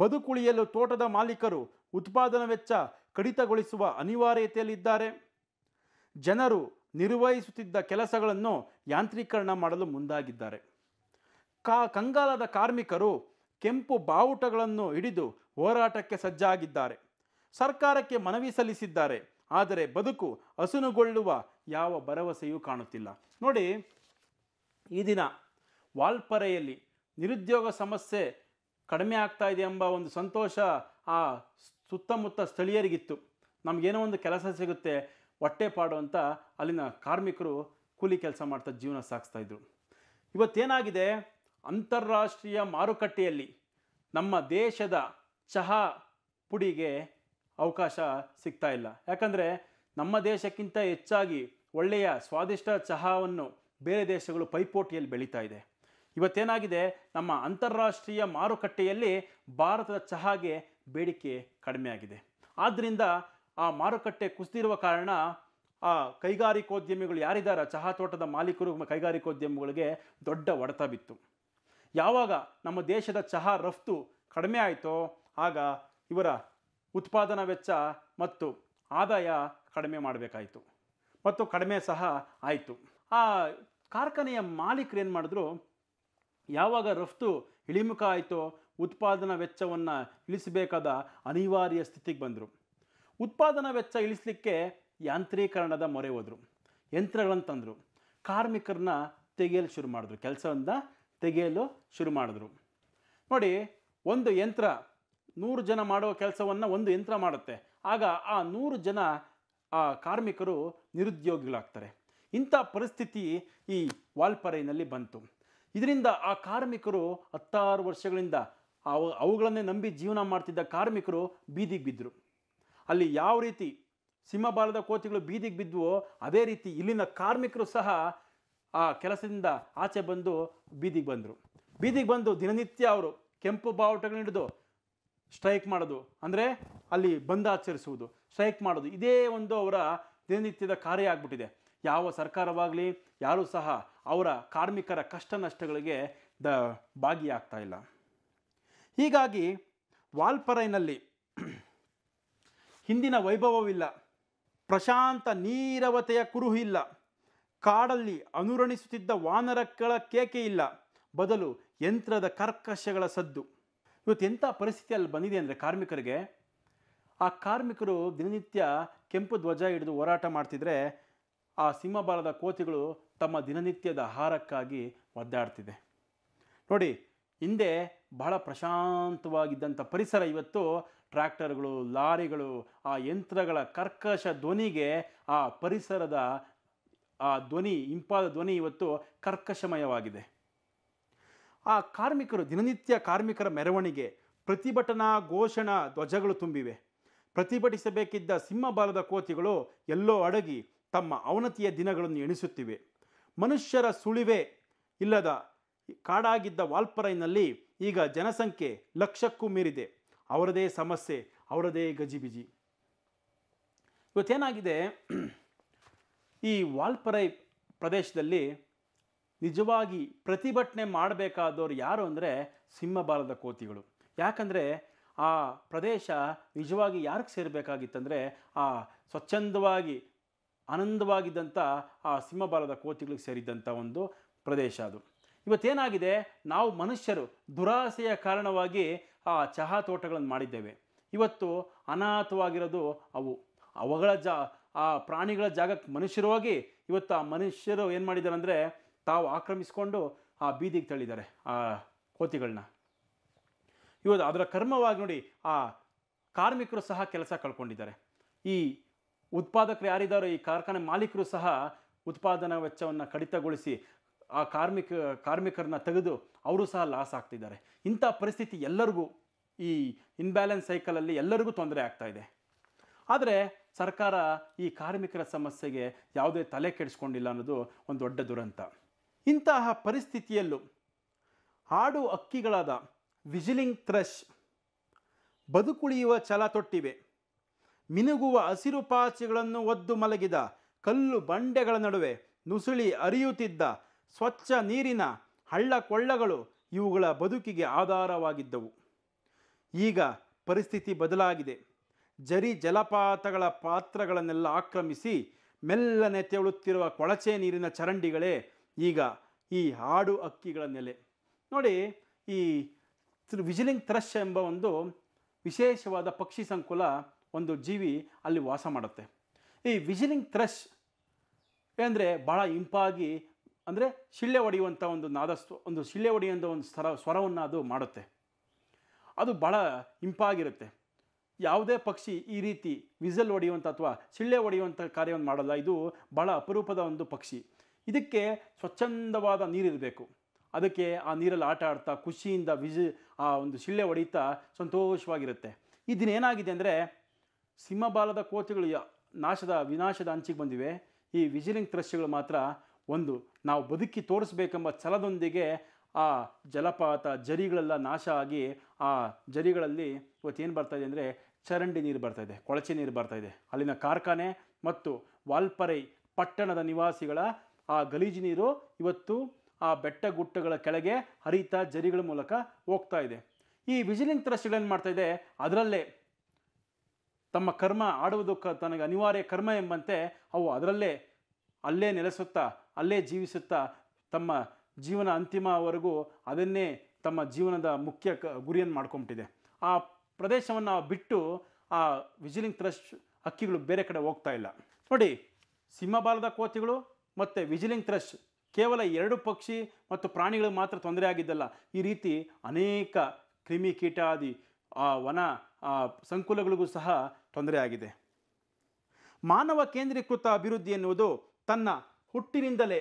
ಬದುಕುಳಿಯಲು ತೋಟದ ಮಾಲೀಕರು ಉತ್ಪಾದನಾ ವೆಚ್ಚ ಕಡಿತಗೊಳಿಸುವ ಅನಿವಾರ್ಯತೆಯಲ್ಲಿದ್ದಾರೆ ಜನರು ನಿರ್ವಹಿಸುತ್ತಿದ್ದ ಕೆಲಸಗಳನ್ನು ಯಾಂತ್ರೀಕರಣ ಮಾಡಲು ಮುಂದಾಗಿದ್ದಾರೆ ಕಾ ಕಂಗಾಲದ ಕಾರ್ಮಿಕರು ಕೆಂಪು ಬಾವುಟಗಳನ್ನು ಹಿಡಿದು ಹೋರಾಟಕ್ಕೆ ಸಜ್ಜಾಗಿದ್ದಾರೆ ಸರ್ಕಾರಕ್ಕೆ ಮನವಿ ಸಲ್ಲಿಸಿದ್ದಾರೆ ಆದರೆ ಬದುಕು ಹಸುನುಗೊಳ್ಳುವ ಯಾವ ಭರವಸೆಯೂ ಕಾಣುತ್ತಿಲ್ಲ ನೋಡಿ ಈ ದಿನ ವಾಲ್ಪರೆಯಲ್ಲಿ ನಿರುದ್ಯೋಗ ಸಮಸ್ಯೆ ಕಡಿಮೆ ಆಗ್ತಾ ಇದೆ ಎಂಬ ಒಂದು ಸಂತೋಷ ಆ ಸುತ್ತಮುತ್ತ ಸ್ಥಳೀಯರಿಗಿತ್ತು ನಮಗೇನೋ ಒಂದು ಕೆಲಸ ಸಿಗುತ್ತೆ ಹೊಟ್ಟೆ ಪಾಡು ಅಂತ ಅಲ್ಲಿನ ಕಾರ್ಮಿಕರು ಕೂಲಿ ಕೆಲಸ ಮಾಡ್ತಾ ಜೀವನ ಸಾಗಿಸ್ತಾ ಇದ್ರು ಇವತ್ತೇನಾಗಿದೆ ಅಂತಾರಾಷ್ಟ್ರೀಯ ಮಾರುಕಟ್ಟೆಯಲ್ಲಿ ನಮ್ಮ ದೇಶದ ಚಹಾ ಪುಡಿಗೆ ಅವಕಾಶ ಸಿಗ್ತಾ ಇಲ್ಲ ಯಾಕಂದರೆ ನಮ್ಮ ದೇಶಕ್ಕಿಂತ ಹೆಚ್ಚಾಗಿ ಒಳ್ಳೆಯ ಸ್ವಾದಿಷ್ಟ ಚಹಾವನ್ನು ಬೇರೆ ದೇಶಗಳು ಪೈಪೋಟಿಯಲ್ಲಿ ಬೆಳೀತಾ ಇದೆ ಇವತ್ತೇನಾಗಿದೆ ನಮ್ಮ ಅಂತಾರಾಷ್ಟ್ರೀಯ ಮಾರುಕಟ್ಟೆಯಲ್ಲಿ ಭಾರತದ ಚಹಾಗೆ ಬೇಡಿಕೆ ಕಡಿಮೆಯಾಗಿದೆ ಆದ್ದರಿಂದ ಆ ಮಾರುಕಟ್ಟೆ ಕುಸಿದಿರುವ ಕಾರಣ ಆ ಕೈಗಾರಿಕೋದ್ಯಮಿಗಳು ಯಾರಿದ್ದಾರೆ ಚಹಾ ತೋಟದ ಮಾಲೀಕರು ಕೈಗಾರಿಕೋದ್ಯಮಿಗಳಿಗೆ ದೊಡ್ಡ ಒಡೆತ ಬಿತ್ತು ಯಾವಾಗ ನಮ್ಮ ದೇಶದ ಚಹಾ ರಫ್ತು ಕಡಿಮೆ ಆಯಿತೋ ಆಗ ಇವರ ಉತ್ಪಾದನಾ ವೆಚ್ಚ ಮತ್ತು ಆದಾಯ ಕಡಿಮೆ ಮಾಡಬೇಕಾಯಿತು ಮತ್ತು ಕಡಿಮೆ ಸಹ ಆಯಿತು ಆ ಕಾರ್ಖಾನೆಯ ಮಾಲೀಕರು ಏನು ಮಾಡಿದ್ರು ಯಾವಾಗ ರಫ್ತು ಇಳಿಮುಖ ಆಯಿತೋ ಉತ್ಪಾದನಾ ವೆಚ್ಚವನ್ನು ಇಳಿಸಬೇಕಾದ ಅನಿವಾರ್ಯ ಸ್ಥಿತಿಗೆ ಬಂದರು ಉತ್ಪಾದನಾ ವೆಚ್ಚ ಇಳಿಸಲಿಕ್ಕೆ ಯಾಂತ್ರೀಕರಣದ ಮೊರೆ ಹೋದರು ಯಂತ್ರಗಳನ್ನು ತಂದರು ಕಾರ್ಮಿಕರನ್ನ ತೆಗೆಯಲು ಶುರು ಮಾಡಿದ್ರು ಕೆಲಸವನ್ನು ತೆಗೆಯಲು ಶುರು ಮಾಡಿದ್ರು ನೋಡಿ ಒಂದು ಯಂತ್ರ ನೂರು ಜನ ಮಾಡುವ ಕೆಲಸವನ್ನು ಒಂದು ಯಂತ್ರ ಮಾಡುತ್ತೆ ಆಗ ಆ ನೂರು ಜನ ಆ ಕಾರ್ಮಿಕರು ನಿರುದ್ಯೋಗಿಗಳಾಗ್ತಾರೆ ಇಂಥ ಪರಿಸ್ಥಿತಿ ಈ ವಾಲ್ಪರೈನಲ್ಲಿ ಬಂತು ಇದರಿಂದ ಆ ಕಾರ್ಮಿಕರು ಹತ್ತಾರು ವರ್ಷಗಳಿಂದ ಅವು ಅವುಗಳನ್ನೇ ನಂಬಿ ಜೀವನ ಮಾಡ್ತಿದ್ದ ಕಾರ್ಮಿಕರು ಬೀದಿಗೆ ಬಿದ್ದರು ಅಲ್ಲಿ ಯಾವ ರೀತಿ ಸಿಂಹಬಾಲದ ಕೋತಿಗಳು ಬೀದಿಗೆ ಬಿದ್ದುವೋ ಅದೇ ರೀತಿ ಇಲ್ಲಿನ ಕಾರ್ಮಿಕರು ಸಹ ಆ ಕೆಲಸದಿಂದ ಆಚೆ ಬಂದು ಬೀದಿಗೆ ಬಂದರು ಬೀದಿಗೆ ಬಂದು ದಿನನಿತ್ಯ ಅವರು ಕೆಂಪು ಬಾವುಟಗಳನ್ನ ಹಿಡಿದು ಸ್ಟ್ರೈಕ್ ಮಾಡೋದು ಅಂದರೆ ಅಲ್ಲಿ ಬಂದ್ ಆಚರಿಸುವುದು ಸ್ಟ್ರೈಕ್ ಮಾಡೋದು ಇದೇ ಒಂದು ಅವರ ದಿನನಿತ್ಯದ ಕಾರ್ಯ ಆಗಿಬಿಟ್ಟಿದೆ ಯಾವ ಸರ್ಕಾರವಾಗಲಿ ಯಾರೂ ಸಹ ಅವರ ಕಾರ್ಮಿಕರ ಕಷ್ಟ ನಷ್ಟಗಳಿಗೆ ದ ಭಾಗಿಯಾಗ್ತಾ ಇಲ್ಲ ಹೀಗಾಗಿ ವಾಲ್ಪರೈನಲ್ಲಿ ಹಿಂದಿನ ವೈಭವವಿಲ್ಲ ಪ್ರಶಾಂತ ನೀರವತೆಯ ಕುರುಹು ಇಲ್ಲ ಕಾಡಲ್ಲಿ ಅನುರಣಿಸುತ್ತಿದ್ದ ವಾನರಗಳ ಕೇಕೆ ಇಲ್ಲ ಬದಲು ಯಂತ್ರದ ಕರ್ಕಶಗಳ ಸದ್ದು ಇವತ್ತು ಎಂಥ ಅಲ್ಲಿ ಬಂದಿದೆ ಅಂದರೆ ಕಾರ್ಮಿಕರಿಗೆ ಆ ಕಾರ್ಮಿಕರು ದಿನನಿತ್ಯ ಕೆಂಪು ಧ್ವಜ ಹಿಡಿದು ಹೋರಾಟ ಮಾಡ್ತಿದ್ರೆ ಆ ಸಿಂಹಬಾಲದ ಕೋತಿಗಳು ತಮ್ಮ ದಿನನಿತ್ಯದ ಆಹಾರಕ್ಕಾಗಿ ಒದ್ದಾಡ್ತಿದೆ ನೋಡಿ ಹಿಂದೆ ಬಹಳ ಪ್ರಶಾಂತವಾಗಿದ್ದಂಥ ಪರಿಸರ ಇವತ್ತು ಟ್ರ್ಯಾಕ್ಟರ್ಗಳು ಲಾರಿಗಳು ಆ ಯಂತ್ರಗಳ ಕರ್ಕಶ ಧ್ವನಿಗೆ ಆ ಪರಿಸರದ ಆ ಧ್ವನಿ ಇಂಪಾದ ಧ್ವನಿ ಇವತ್ತು ಕರ್ಕಶಮಯವಾಗಿದೆ ಆ ಕಾರ್ಮಿಕರು ದಿನನಿತ್ಯ ಕಾರ್ಮಿಕರ ಮೆರವಣಿಗೆ ಪ್ರತಿಭಟನಾ ಘೋಷಣ ಧ್ವಜಗಳು ತುಂಬಿವೆ ಪ್ರತಿಭಟಿಸಬೇಕಿದ್ದ ಸಿಂಹಬಾಲದ ಕೋತಿಗಳು ಎಲ್ಲೋ ಅಡಗಿ ತಮ್ಮ ಅವನತಿಯ ದಿನಗಳನ್ನು ಎಣಿಸುತ್ತಿವೆ ಮನುಷ್ಯರ ಸುಳಿವೆ ಇಲ್ಲದ ಕಾಡಾಗಿದ್ದ ವಾಲ್ಪರೈನಲ್ಲಿ ಈಗ ಜನಸಂಖ್ಯೆ ಲಕ್ಷಕ್ಕೂ ಮೀರಿದೆ ಅವರದೇ ಸಮಸ್ಯೆ ಅವರದೇ ಗಜಿಬಿಜಿ ಇವತ್ತೇನಾಗಿದೆ ಈ ವಾಲ್ಪರೈ ಪ್ರದೇಶದಲ್ಲಿ ನಿಜವಾಗಿ ಪ್ರತಿಭಟನೆ ಮಾಡಬೇಕಾದವ್ರು ಯಾರು ಅಂದರೆ ಸಿಂಹಬಾಲದ ಕೋತಿಗಳು ಯಾಕಂದರೆ ಆ ಪ್ರದೇಶ ನಿಜವಾಗಿ ಯಾರಿಗೆ ಸೇರಬೇಕಾಗಿತ್ತಂದರೆ ಆ ಸ್ವಚ್ಛಂದವಾಗಿ ಆನಂದವಾಗಿದ್ದಂಥ ಆ ಸಿಂಹಬಾಲದ ಕೋತಿಗಳಿಗೆ ಸೇರಿದ್ದಂಥ ಒಂದು ಪ್ರದೇಶ ಅದು ಇವತ್ತೇನಾಗಿದೆ ನಾವು ಮನುಷ್ಯರು ದುರಾಸೆಯ ಕಾರಣವಾಗಿ ಆ ಚಹಾ ತೋಟಗಳನ್ನು ಮಾಡಿದ್ದೇವೆ ಇವತ್ತು ಅನಾಥವಾಗಿರೋದು ಅವು ಅವುಗಳ ಜಾ ಆ ಪ್ರಾಣಿಗಳ ಜಾಗಕ್ಕೆ ಮನುಷ್ಯರು ಹೋಗಿ ಇವತ್ತು ಆ ಮನುಷ್ಯರು ಏನು ಮಾಡಿದ್ದಾರೆ ಅಂದರೆ ತಾವು ಆಕ್ರಮಿಸಿಕೊಂಡು ಆ ಬೀದಿಗೆ ತಳ್ಳಿದ್ದಾರೆ ಆ ಕೋತಿಗಳನ್ನ ಇವತ್ತು ಅದರ ಕರ್ಮವಾಗಿ ನೋಡಿ ಆ ಕಾರ್ಮಿಕರು ಸಹ ಕೆಲಸ ಕಳ್ಕೊಂಡಿದ್ದಾರೆ ಈ ಉತ್ಪಾದಕರು ಯಾರಿದ್ದಾರೋ ಈ ಕಾರ್ಖಾನೆ ಮಾಲೀಕರು ಸಹ ಉತ್ಪಾದನಾ ವೆಚ್ಚವನ್ನು ಕಡಿತಗೊಳಿಸಿ ಆ ಕಾರ್ಮಿಕ ಕಾರ್ಮಿಕರನ್ನ ತೆಗೆದು ಅವರು ಸಹ ಲಾಸ್ ಆಗ್ತಿದ್ದಾರೆ ಇಂಥ ಪರಿಸ್ಥಿತಿ ಎಲ್ಲರಿಗೂ ಈ ಇನ್ಬ್ಯಾಲೆನ್ಸ್ ಸೈಕಲಲ್ಲಿ ಎಲ್ಲರಿಗೂ ತೊಂದರೆ ಆಗ್ತಾ ಇದೆ ಆದರೆ ಸರ್ಕಾರ ಈ ಕಾರ್ಮಿಕರ ಸಮಸ್ಯೆಗೆ ಯಾವುದೇ ತಲೆ ಕೆಡಿಸ್ಕೊಂಡಿಲ್ಲ ಅನ್ನೋದು ಒಂದು ದೊಡ್ಡ ದುರಂತ ಇಂತಹ ಪರಿಸ್ಥಿತಿಯಲ್ಲೂ ಆಡು ಅಕ್ಕಿಗಳಾದ ವಿಜಿಲಿಂಗ್ ಥ್ರಶ್ ಬದುಕುಳಿಯುವ ಛಲ ತೊಟ್ಟಿವೆ ಮಿನುಗುವ ಹಸಿರು ಪಾಚಿಗಳನ್ನು ಒದ್ದು ಮಲಗಿದ ಕಲ್ಲು ಬಂಡೆಗಳ ನಡುವೆ ನುಸುಳಿ ಅರಿಯುತ್ತಿದ್ದ ಸ್ವಚ್ಛ ನೀರಿನ ಹಳ್ಳ ಕೊಳ್ಳಗಳು ಇವುಗಳ ಬದುಕಿಗೆ ಆಧಾರವಾಗಿದ್ದವು ಈಗ ಪರಿಸ್ಥಿತಿ ಬದಲಾಗಿದೆ ಜರಿ ಜಲಪಾತಗಳ ಪಾತ್ರಗಳನ್ನೆಲ್ಲ ಆಕ್ರಮಿಸಿ ಮೆಲ್ಲನೆ ತೆವಳುತ್ತಿರುವ ಕೊಳಚೆ ನೀರಿನ ಚರಂಡಿಗಳೇ ಈಗ ಈ ಹಾಡು ಅಕ್ಕಿಗಳ ನೆಲೆ ನೋಡಿ ಈ ವಿಜಿಲಿಂಗ್ ಥ್ರಶ್ ಎಂಬ ಒಂದು ವಿಶೇಷವಾದ ಪಕ್ಷಿ ಸಂಕುಲ ಒಂದು ಜೀವಿ ಅಲ್ಲಿ ವಾಸ ಮಾಡುತ್ತೆ ಈ ವಿಜಿಲಿಂಗ್ ಥ್ರಶ್ ಅಂದರೆ ಭಾಳ ಇಂಪಾಗಿ ಅಂದರೆ ಶಿಳ್ಳೆ ಹೊಡೆಯುವಂಥ ಒಂದು ನಾದಸ್ತು ಒಂದು ಶಿಳ್ಳೆ ಹೊಡೆಯುವಂಥ ಒಂದು ಸ್ವರ ಸ್ವರವನ್ನು ಅದು ಮಾಡುತ್ತೆ ಅದು ಭಾಳ ಇಂಪಾಗಿರುತ್ತೆ ಯಾವುದೇ ಪಕ್ಷಿ ಈ ರೀತಿ ವಿಸಲ್ ಒಡೆಯುವಂಥ ಅಥವಾ ಶಿಳ್ಳೆ ಹೊಡೆಯುವಂಥ ಕಾರ್ಯವನ್ನು ಮಾಡಲ್ಲ ಇದು ಭಾಳ ಅಪರೂಪದ ಒಂದು ಪಕ್ಷಿ ಇದಕ್ಕೆ ಸ್ವಚ್ಛಂದವಾದ ನೀರಿರಬೇಕು ಅದಕ್ಕೆ ಆ ನೀರಲ್ಲಿ ಆಟ ಆಡ್ತಾ ಖುಷಿಯಿಂದ ವಿಜಿ ಆ ಒಂದು ಶಿಳ್ಳೆ ಹೊಡಿತಾ ಸಂತೋಷವಾಗಿರುತ್ತೆ ಈ ದಿನ ಏನಾಗಿದೆ ಅಂದರೆ ಸಿಂಹಬಾಲದ ಕೋತಿಗಳು ನಾಶದ ವಿನಾಶದ ಅಂಚಿಗೆ ಬಂದಿವೆ ಈ ವಿಜಿಲಿಂಗ್ ತ್ರಶ್ಯಗಳು ಮಾತ್ರ ಒಂದು ನಾವು ಬದುಕಿ ತೋರಿಸ್ಬೇಕೆಂಬ ಛಲದೊಂದಿಗೆ ಆ ಜಲಪಾತ ಜರಿಗಳೆಲ್ಲ ನಾಶ ಆಗಿ ಆ ಜರಿಗಳಲ್ಲಿ ಬರ್ತಾ ಇದೆ ಅಂದರೆ ಚರಂಡಿ ನೀರು ಬರ್ತಾ ಇದೆ ಕೊಳಚೆ ನೀರು ಬರ್ತಾ ಇದೆ ಅಲ್ಲಿನ ಕಾರ್ಖಾನೆ ಮತ್ತು ವಾಲ್ಪರೈ ಪಟ್ಟಣದ ನಿವಾಸಿಗಳ ಆ ಗಲೀಜು ನೀರು ಇವತ್ತು ಆ ಬೆಟ್ಟ ಗುಟ್ಟಗಳ ಕೆಳಗೆ ಹರಿತಾ ಜರಿಗಳ ಮೂಲಕ ಹೋಗ್ತಾ ಇದೆ ಈ ವಿಜಿಲಿಂಗ್ ಟ್ರಸ್ಟ್ಗಳು ಏನು ಮಾಡ್ತಾ ಇದೆ ಅದರಲ್ಲೇ ತಮ್ಮ ಕರ್ಮ ಆಡುವುದಕ್ಕೆ ತನಗೆ ಅನಿವಾರ್ಯ ಕರ್ಮ ಎಂಬಂತೆ ಅವು ಅದರಲ್ಲೇ ಅಲ್ಲೇ ನೆಲೆಸುತ್ತಾ ಅಲ್ಲೇ ಜೀವಿಸುತ್ತಾ ತಮ್ಮ ಜೀವನ ಅಂತಿಮವರೆಗೂ ಅದನ್ನೇ ತಮ್ಮ ಜೀವನದ ಮುಖ್ಯ ಕ ಗುರಿಯನ್ನು ಮಾಡ್ಕೊಂಬಿಟ್ಟಿದೆ ಆ ಪ್ರದೇಶವನ್ನು ಬಿಟ್ಟು ಆ ವಿಜಿಲಿಂಗ್ ಟ್ರಸ್ಟ್ ಹಕ್ಕಿಗಳು ಬೇರೆ ಕಡೆ ಹೋಗ್ತಾ ಇಲ್ಲ ನೋಡಿ ಸಿಂಹಬಾಲದ ಕೋತಿಗಳು ಮತ್ತು ವಿಜಿಲಿಂಗ್ ಥ್ರಶ್ ಕೇವಲ ಎರಡು ಪಕ್ಷಿ ಮತ್ತು ಪ್ರಾಣಿಗಳಿಗೆ ಮಾತ್ರ ತೊಂದರೆ ಆಗಿದ್ದಲ್ಲ ಈ ರೀತಿ ಅನೇಕ ಕ್ರಿಮಿ ಕೀಟಾದಿ ಆ ವನ ಸಂಕುಲಗಳಿಗೂ ಸಹ ತೊಂದರೆ ಆಗಿದೆ ಮಾನವ ಕೇಂದ್ರೀಕೃತ ಅಭಿವೃದ್ಧಿ ಎನ್ನುವುದು ತನ್ನ ಹುಟ್ಟಿನಿಂದಲೇ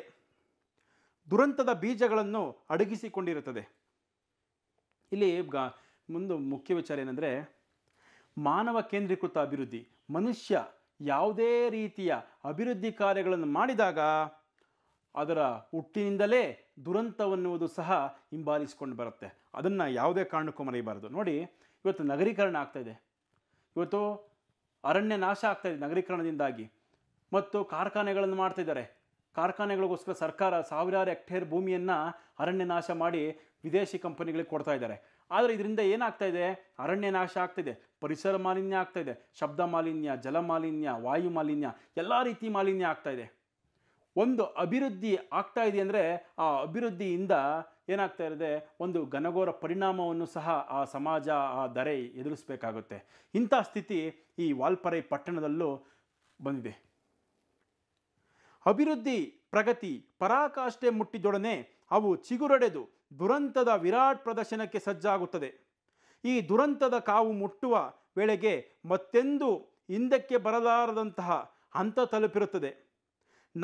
ದುರಂತದ ಬೀಜಗಳನ್ನು ಅಡಗಿಸಿಕೊಂಡಿರುತ್ತದೆ ಇಲ್ಲಿ ಮುಂದೆ ಮುಖ್ಯ ವಿಚಾರ ಏನಂದರೆ ಮಾನವ ಕೇಂದ್ರೀಕೃತ ಅಭಿವೃದ್ಧಿ ಮನುಷ್ಯ ಯಾವುದೇ ರೀತಿಯ ಅಭಿವೃದ್ಧಿ ಕಾರ್ಯಗಳನ್ನು ಮಾಡಿದಾಗ ಅದರ ಹುಟ್ಟಿನಿಂದಲೇ ದುರಂತವನ್ನುವುದು ಸಹ ಹಿಂಬಾಲಿಸಿಕೊಂಡು ಬರುತ್ತೆ ಅದನ್ನು ಯಾವುದೇ ಕಾರಣಕ್ಕೂ ಮರೆಯಬಾರದು ನೋಡಿ ಇವತ್ತು ನಗರೀಕರಣ ಆಗ್ತಾಯಿದೆ ಇವತ್ತು ಅರಣ್ಯ ನಾಶ ಆಗ್ತಾಯಿದೆ ನಗರೀಕರಣದಿಂದಾಗಿ ಮತ್ತು ಕಾರ್ಖಾನೆಗಳನ್ನು ಮಾಡ್ತಾಯಿದ್ದಾರೆ ಕಾರ್ಖಾನೆಗಳಿಗೋಸ್ಕರ ಸರ್ಕಾರ ಸಾವಿರಾರು ಹೆಕ್ಟೇರ್ ಭೂಮಿಯನ್ನು ಅರಣ್ಯ ನಾಶ ಮಾಡಿ ವಿದೇಶಿ ಕಂಪನಿಗಳಿಗೆ ಕೊಡ್ತಾ ಇದ್ದಾರೆ ಆದರೆ ಇದರಿಂದ ಏನಾಗ್ತಾ ಇದೆ ಅರಣ್ಯ ನಾಶ ಆಗ್ತಿದೆ ಪರಿಸರ ಮಾಲಿನ್ಯ ಆಗ್ತಾ ಇದೆ ಶಬ್ದ ಮಾಲಿನ್ಯ ಜಲ ಮಾಲಿನ್ಯ ವಾಯು ಮಾಲಿನ್ಯ ಎಲ್ಲ ರೀತಿ ಮಾಲಿನ್ಯ ಆಗ್ತಾ ಇದೆ ಒಂದು ಅಭಿವೃದ್ಧಿ ಆಗ್ತಾ ಇದೆ ಅಂದರೆ ಆ ಅಭಿವೃದ್ಧಿಯಿಂದ ಏನಾಗ್ತಾ ಇರುತ್ತೆ ಒಂದು ಘನಘೋರ ಪರಿಣಾಮವನ್ನು ಸಹ ಆ ಸಮಾಜ ಆ ದರೆ ಎದುರಿಸಬೇಕಾಗುತ್ತೆ ಇಂಥ ಸ್ಥಿತಿ ಈ ವಾಲ್ಪರೈ ಪಟ್ಟಣದಲ್ಲೂ ಬಂದಿದೆ ಅಭಿವೃದ್ಧಿ ಪ್ರಗತಿ ಪರಾಕಾಷ್ಠೆ ಮುಟ್ಟಿದೊಡನೆ ಅವು ಚಿಗುರಡೆದು ದುರಂತದ ವಿರಾಟ್ ಪ್ರದರ್ಶನಕ್ಕೆ ಸಜ್ಜಾಗುತ್ತದೆ ಈ ದುರಂತದ ಕಾವು ಮುಟ್ಟುವ ವೇಳೆಗೆ ಮತ್ತೆಂದು ಹಿಂದಕ್ಕೆ ಬರಲಾರದಂತಹ ಹಂತ ತಲುಪಿರುತ್ತದೆ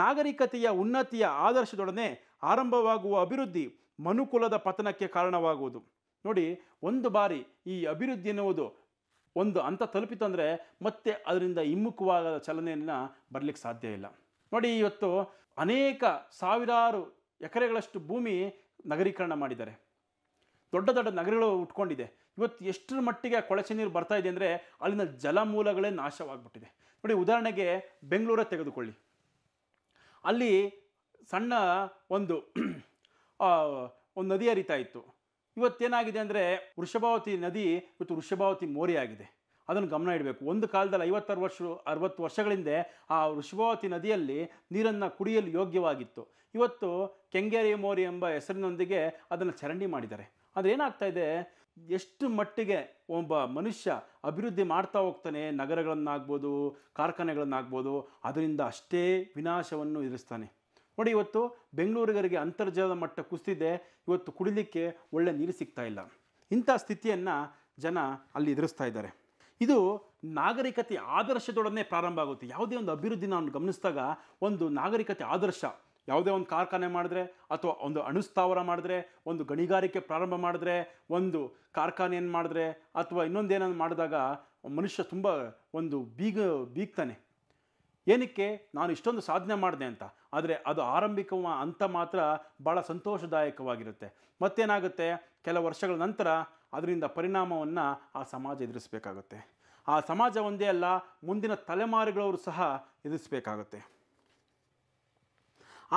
ನಾಗರಿಕತೆಯ ಉನ್ನತಿಯ ಆದರ್ಶದೊಡನೆ ಆರಂಭವಾಗುವ ಅಭಿವೃದ್ಧಿ ಮನುಕುಲದ ಪತನಕ್ಕೆ ಕಾರಣವಾಗುವುದು ನೋಡಿ ಒಂದು ಬಾರಿ ಈ ಅಭಿವೃದ್ಧಿ ಎನ್ನುವುದು ಒಂದು ಹಂತ ತಲುಪಿತಂದರೆ ಮತ್ತೆ ಅದರಿಂದ ಹಿಮ್ಮುಖವಾದ ಚಲನೆಯನ್ನು ಬರಲಿಕ್ಕೆ ಸಾಧ್ಯ ಇಲ್ಲ ನೋಡಿ ಇವತ್ತು ಅನೇಕ ಸಾವಿರಾರು ಎಕರೆಗಳಷ್ಟು ಭೂಮಿ ನಗರೀಕರಣ ಮಾಡಿದ್ದಾರೆ ದೊಡ್ಡ ದೊಡ್ಡ ನಗರಗಳು ಉಟ್ಕೊಂಡಿದೆ ಇವತ್ತು ಎಷ್ಟರ ಮಟ್ಟಿಗೆ ಕೊಳಚೆ ನೀರು ಬರ್ತಾ ಇದೆ ಅಂದರೆ ಅಲ್ಲಿನ ಜಲಮೂಲಗಳೇ ನಾಶವಾಗ್ಬಿಟ್ಟಿದೆ ನೋಡಿ ಉದಾಹರಣೆಗೆ ಬೆಂಗಳೂರ ತೆಗೆದುಕೊಳ್ಳಿ ಅಲ್ಲಿ ಸಣ್ಣ ಒಂದು ಒಂದು ನದಿ ಹರಿತಾ ಇತ್ತು ಇವತ್ತೇನಾಗಿದೆ ಅಂದರೆ ವೃಷಭಾವತಿ ನದಿ ಇವತ್ತು ವೃಷಭಾವತಿ ಮೋರಿ ಆಗಿದೆ ಅದನ್ನು ಗಮನ ಇಡಬೇಕು ಒಂದು ಕಾಲದಲ್ಲಿ ಐವತ್ತಾರು ವರ್ಷ ಅರವತ್ತು ವರ್ಷಗಳಿಂದ ಆ ವೃಷಭಾವತಿ ನದಿಯಲ್ಲಿ ನೀರನ್ನು ಕುಡಿಯಲು ಯೋಗ್ಯವಾಗಿತ್ತು ಇವತ್ತು ಕೆಂಗೇರಿ ಮೋರಿ ಎಂಬ ಹೆಸರಿನೊಂದಿಗೆ ಅದನ್ನು ಚರಂಡಿ ಮಾಡಿದ್ದಾರೆ ಅದು ಏನಾಗ್ತಾ ಇದೆ ಎಷ್ಟು ಮಟ್ಟಿಗೆ ಒಬ್ಬ ಮನುಷ್ಯ ಅಭಿವೃದ್ಧಿ ಮಾಡ್ತಾ ಹೋಗ್ತಾನೆ ನಗರಗಳನ್ನಾಗ್ಬೋದು ಕಾರ್ಖಾನೆಗಳನ್ನಾಗ್ಬೋದು ಅದರಿಂದ ಅಷ್ಟೇ ವಿನಾಶವನ್ನು ಎದುರಿಸ್ತಾನೆ ನೋಡಿ ಇವತ್ತು ಬೆಂಗಳೂರಿಗರಿಗೆ ಅಂತರ್ಜಲದ ಮಟ್ಟ ಕುಸಿದಿದೆ ಇವತ್ತು ಕುಡಿಲಿಕ್ಕೆ ಒಳ್ಳೆ ನೀರು ಸಿಗ್ತಾ ಇಲ್ಲ ಇಂಥ ಸ್ಥಿತಿಯನ್ನು ಜನ ಅಲ್ಲಿ ಎದುರಿಸ್ತಾ ಇದ್ದಾರೆ ಇದು ನಾಗರಿಕತೆ ಆದರ್ಶದೊಡನೆ ಪ್ರಾರಂಭ ಆಗುತ್ತೆ ಯಾವುದೇ ಒಂದು ಅಭಿವೃದ್ಧಿ ನಾನು ಗಮನಿಸಿದಾಗ ಒಂದು ನಾಗರಿಕತೆ ಆದರ್ಶ ಯಾವುದೇ ಒಂದು ಕಾರ್ಖಾನೆ ಮಾಡಿದ್ರೆ ಅಥವಾ ಒಂದು ಅಣುಸ್ಥಾವರ ಮಾಡಿದ್ರೆ ಒಂದು ಗಣಿಗಾರಿಕೆ ಪ್ರಾರಂಭ ಮಾಡಿದ್ರೆ ಒಂದು ಕಾರ್ಖಾನೆಯನ್ನು ಮಾಡಿದ್ರೆ ಅಥವಾ ಇನ್ನೊಂದೇನನ್ನು ಮಾಡಿದಾಗ ಮನುಷ್ಯ ತುಂಬ ಒಂದು ಬೀಗ ಬೀಗ್ತಾನೆ ಏನಕ್ಕೆ ನಾನು ಇಷ್ಟೊಂದು ಸಾಧನೆ ಮಾಡಿದೆ ಅಂತ ಆದರೆ ಅದು ಆರಂಭಿಕ ಅಂತ ಮಾತ್ರ ಭಾಳ ಸಂತೋಷದಾಯಕವಾಗಿರುತ್ತೆ ಮತ್ತೇನಾಗುತ್ತೆ ಕೆಲವು ವರ್ಷಗಳ ನಂತರ ಅದರಿಂದ ಪರಿಣಾಮವನ್ನು ಆ ಸಮಾಜ ಎದುರಿಸಬೇಕಾಗುತ್ತೆ ಆ ಸಮಾಜ ಒಂದೇ ಅಲ್ಲ ಮುಂದಿನ ತಲೆಮಾರುಗಳವರು ಸಹ ಎದುರಿಸಬೇಕಾಗುತ್ತೆ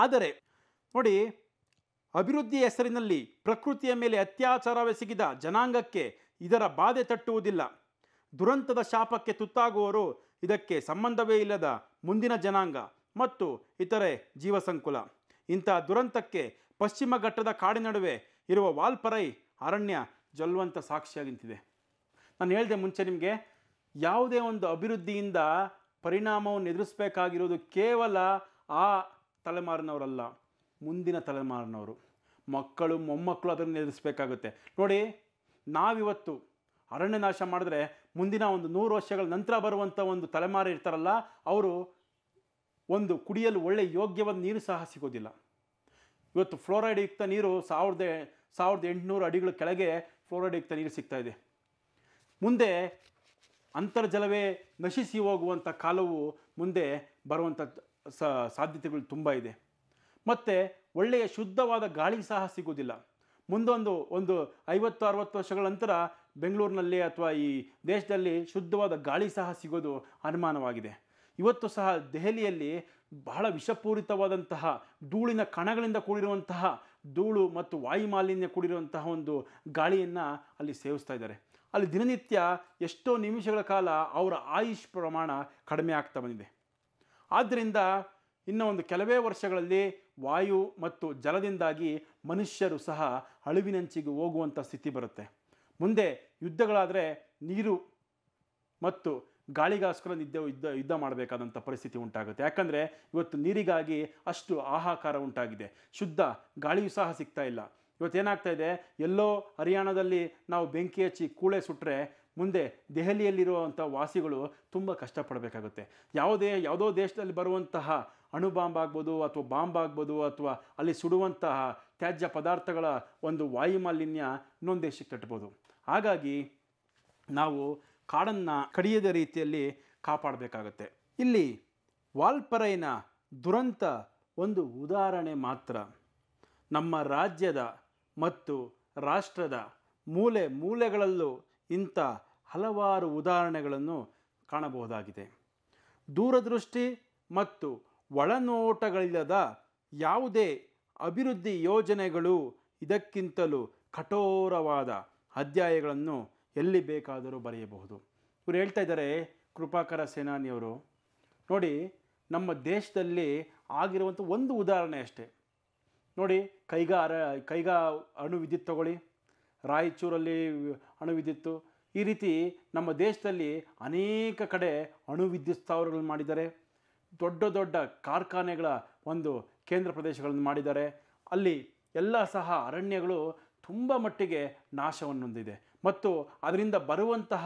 ಆದರೆ ನೋಡಿ ಅಭಿವೃದ್ಧಿಯ ಹೆಸರಿನಲ್ಲಿ ಪ್ರಕೃತಿಯ ಮೇಲೆ ಅತ್ಯಾಚಾರವೆಸಗಿದ ಜನಾಂಗಕ್ಕೆ ಇದರ ಬಾಧೆ ತಟ್ಟುವುದಿಲ್ಲ ದುರಂತದ ಶಾಪಕ್ಕೆ ತುತ್ತಾಗುವವರು ಇದಕ್ಕೆ ಸಂಬಂಧವೇ ಇಲ್ಲದ ಮುಂದಿನ ಜನಾಂಗ ಮತ್ತು ಇತರೆ ಜೀವಸಂಕುಲ ಇಂಥ ದುರಂತಕ್ಕೆ ಪಶ್ಚಿಮ ಘಟ್ಟದ ಕಾಡಿ ನಡುವೆ ಇರುವ ವಾಲ್ಪರೈ ಅರಣ್ಯ ಜಲ್ವಂತ ಸಾಕ್ಷಿಯಾಗಿ ನಿಂತಿದೆ ನಾನು ಹೇಳಿದೆ ಮುಂಚೆ ನಿಮಗೆ ಯಾವುದೇ ಒಂದು ಅಭಿವೃದ್ಧಿಯಿಂದ ಪರಿಣಾಮವನ್ನು ಎದುರಿಸಬೇಕಾಗಿರುವುದು ಕೇವಲ ಆ ತಲೆಮಾರಿನವರಲ್ಲ ಮುಂದಿನ ತಲೆಮಾರಿನವರು ಮಕ್ಕಳು ಮೊಮ್ಮಕ್ಕಳು ಅದನ್ನು ಎದುರಿಸಬೇಕಾಗುತ್ತೆ ನೋಡಿ ನಾವಿವತ್ತು ಅರಣ್ಯ ನಾಶ ಮಾಡಿದ್ರೆ ಮುಂದಿನ ಒಂದು ನೂರು ವರ್ಷಗಳ ನಂತರ ಬರುವಂಥ ಒಂದು ತಲೆಮಾರು ಇರ್ತಾರಲ್ಲ ಅವರು ಒಂದು ಕುಡಿಯಲು ಒಳ್ಳೆಯ ಯೋಗ್ಯವಾದ ನೀರು ಸಹ ಸಿಗೋದಿಲ್ಲ ಇವತ್ತು ಫ್ಲೋರೈಡ್ ಯುಕ್ತ ನೀರು ಸಾವಿರದ ಸಾವಿರದ ಎಂಟುನೂರು ಅಡಿಗಳ ಕೆಳಗೆ ಫ್ಲೋರೈಡ್ ಯುಕ್ತ ನೀರು ಸಿಗ್ತಾ ಇದೆ ಮುಂದೆ ಅಂತರ್ಜಲವೇ ನಶಿಸಿ ಹೋಗುವಂಥ ಕಾಲವು ಮುಂದೆ ಬರುವಂಥದ್ದು ಸಾಧ್ಯತೆಗಳು ತುಂಬ ಇದೆ ಮತ್ತು ಒಳ್ಳೆಯ ಶುದ್ಧವಾದ ಗಾಳಿ ಸಹ ಸಿಗೋದಿಲ್ಲ ಮುಂದೊಂದು ಒಂದು ಐವತ್ತು ಅರವತ್ತು ವರ್ಷಗಳ ನಂತರ ಬೆಂಗಳೂರಿನಲ್ಲಿ ಅಥವಾ ಈ ದೇಶದಲ್ಲಿ ಶುದ್ಧವಾದ ಗಾಳಿ ಸಹ ಸಿಗೋದು ಅನುಮಾನವಾಗಿದೆ ಇವತ್ತು ಸಹ ದೆಹಲಿಯಲ್ಲಿ ಬಹಳ ವಿಷಪೂರಿತವಾದಂತಹ ಧೂಳಿನ ಕಣಗಳಿಂದ ಕೂಡಿರುವಂತಹ ಧೂಳು ಮತ್ತು ವಾಯುಮಾಲಿನ್ಯ ಕೂಡಿರುವಂತಹ ಒಂದು ಗಾಳಿಯನ್ನು ಅಲ್ಲಿ ಸೇವಿಸ್ತಾ ಇದ್ದಾರೆ ಅಲ್ಲಿ ದಿನನಿತ್ಯ ಎಷ್ಟೋ ನಿಮಿಷಗಳ ಕಾಲ ಅವರ ಆಯುಷ್ ಪ್ರಮಾಣ ಕಡಿಮೆ ಆಗ್ತಾ ಬಂದಿದೆ ಆದ್ದರಿಂದ ಇನ್ನು ಒಂದು ಕೆಲವೇ ವರ್ಷಗಳಲ್ಲಿ ವಾಯು ಮತ್ತು ಜಲದಿಂದಾಗಿ ಮನುಷ್ಯರು ಸಹ ಅಳಿವಿನಂಚಿಗೆ ಹೋಗುವಂಥ ಸ್ಥಿತಿ ಬರುತ್ತೆ ಮುಂದೆ ಯುದ್ಧಗಳಾದರೆ ನೀರು ಮತ್ತು ಗಾಳಿಗಾಸ್ಕರ ನಿದ್ದೆ ಯುದ್ಧ ಯುದ್ಧ ಮಾಡಬೇಕಾದಂಥ ಪರಿಸ್ಥಿತಿ ಉಂಟಾಗುತ್ತೆ ಯಾಕಂದರೆ ಇವತ್ತು ನೀರಿಗಾಗಿ ಅಷ್ಟು ಆಹಾಕಾರ ಉಂಟಾಗಿದೆ ಶುದ್ಧ ಗಾಳಿಯೂ ಸಹ ಸಿಗ್ತಾ ಇಲ್ಲ ಇವತ್ತೇನಾಗ್ತಾ ಇದೆ ಎಲ್ಲೋ ಹರಿಯಾಣದಲ್ಲಿ ನಾವು ಬೆಂಕಿ ಹಚ್ಚಿ ಕೂಳೆ ಸುಟ್ಟರೆ ಮುಂದೆ ದೆಹಲಿಯಲ್ಲಿರುವಂಥ ವಾಸಿಗಳು ತುಂಬ ಕಷ್ಟಪಡಬೇಕಾಗುತ್ತೆ ಯಾವುದೇ ಯಾವುದೋ ದೇಶದಲ್ಲಿ ಬರುವಂತಹ ಅಣು ಬಾಂಬ್ ಆಗ್ಬೋದು ಅಥವಾ ಬಾಂಬ್ ಆಗ್ಬೋದು ಅಥವಾ ಅಲ್ಲಿ ಸುಡುವಂತಹ ತ್ಯಾಜ್ಯ ಪದಾರ್ಥಗಳ ಒಂದು ವಾಯುಮಾಲಿನ್ಯ ಇನ್ನೊಂದು ದೇಶಕ್ಕೆ ಹಾಗಾಗಿ ನಾವು ಕಾಡನ್ನು ಕಡಿಯದ ರೀತಿಯಲ್ಲಿ ಕಾಪಾಡಬೇಕಾಗತ್ತೆ ಇಲ್ಲಿ ವಾಲ್ಪರೈನ ದುರಂತ ಒಂದು ಉದಾಹರಣೆ ಮಾತ್ರ ನಮ್ಮ ರಾಜ್ಯದ ಮತ್ತು ರಾಷ್ಟ್ರದ ಮೂಲೆ ಮೂಲೆಗಳಲ್ಲೂ ಇಂಥ ಹಲವಾರು ಉದಾಹರಣೆಗಳನ್ನು ಕಾಣಬಹುದಾಗಿದೆ ದೂರದೃಷ್ಟಿ ಮತ್ತು ಒಳನೋಟಗಳಿಲ್ಲದ ಯಾವುದೇ ಅಭಿವೃದ್ಧಿ ಯೋಜನೆಗಳು ಇದಕ್ಕಿಂತಲೂ ಕಠೋರವಾದ ಅಧ್ಯಾಯಗಳನ್ನು ಎಲ್ಲಿ ಬೇಕಾದರೂ ಬರೆಯಬಹುದು ಇವರು ಹೇಳ್ತಾ ಇದ್ದಾರೆ ಕೃಪಾಕರ ಸೇನಾನಿಯವರು ನೋಡಿ ನಮ್ಮ ದೇಶದಲ್ಲಿ ಆಗಿರುವಂಥ ಒಂದು ಉದಾಹರಣೆ ಅಷ್ಟೇ ನೋಡಿ ಕೈಗಾರ ಅರ ಕೈಗಾ ಅಣು ವಿದ್ಯುತ್ ತಗೊಳ್ಳಿ ರಾಯಚೂರಲ್ಲಿ ಅಣುವಿದ್ಯುತ್ತು ಈ ರೀತಿ ನಮ್ಮ ದೇಶದಲ್ಲಿ ಅನೇಕ ಕಡೆ ವಿದ್ಯುತ್ ಸ್ಥಾವರಗಳನ್ನು ಮಾಡಿದ್ದಾರೆ ದೊಡ್ಡ ದೊಡ್ಡ ಕಾರ್ಖಾನೆಗಳ ಒಂದು ಕೇಂದ್ರ ಪ್ರದೇಶಗಳನ್ನು ಮಾಡಿದ್ದಾರೆ ಅಲ್ಲಿ ಎಲ್ಲ ಸಹ ಅರಣ್ಯಗಳು ತುಂಬ ಮಟ್ಟಿಗೆ ನಾಶವನ್ನು ಹೊಂದಿದೆ ಮತ್ತು ಅದರಿಂದ ಬರುವಂತಹ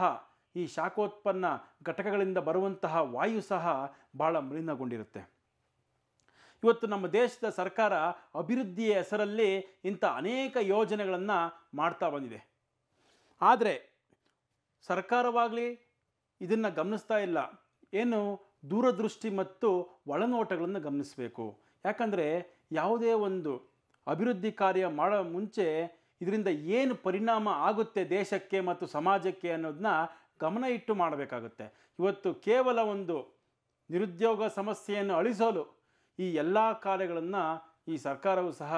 ಈ ಶಾಖೋತ್ಪನ್ನ ಘಟಕಗಳಿಂದ ಬರುವಂತಹ ವಾಯು ಸಹ ಭಾಳ ಮಲಿನಗೊಂಡಿರುತ್ತೆ ಇವತ್ತು ನಮ್ಮ ದೇಶದ ಸರ್ಕಾರ ಅಭಿವೃದ್ಧಿಯ ಹೆಸರಲ್ಲಿ ಇಂಥ ಅನೇಕ ಯೋಜನೆಗಳನ್ನು ಮಾಡ್ತಾ ಬಂದಿದೆ ಆದರೆ ಸರ್ಕಾರವಾಗಲಿ ಇದನ್ನು ಗಮನಿಸ್ತಾ ಇಲ್ಲ ಏನು ದೂರದೃಷ್ಟಿ ಮತ್ತು ಒಳನೋಟಗಳನ್ನು ಗಮನಿಸಬೇಕು ಯಾಕಂದರೆ ಯಾವುದೇ ಒಂದು ಅಭಿವೃದ್ಧಿ ಕಾರ್ಯ ಮಾಡೋ ಮುಂಚೆ ಇದರಿಂದ ಏನು ಪರಿಣಾಮ ಆಗುತ್ತೆ ದೇಶಕ್ಕೆ ಮತ್ತು ಸಮಾಜಕ್ಕೆ ಅನ್ನೋದನ್ನ ಗಮನ ಇಟ್ಟು ಮಾಡಬೇಕಾಗುತ್ತೆ ಇವತ್ತು ಕೇವಲ ಒಂದು ನಿರುದ್ಯೋಗ ಸಮಸ್ಯೆಯನ್ನು ಅಳಿಸಲು ಈ ಎಲ್ಲ ಕಾರ್ಯಗಳನ್ನು ಈ ಸರ್ಕಾರವು ಸಹ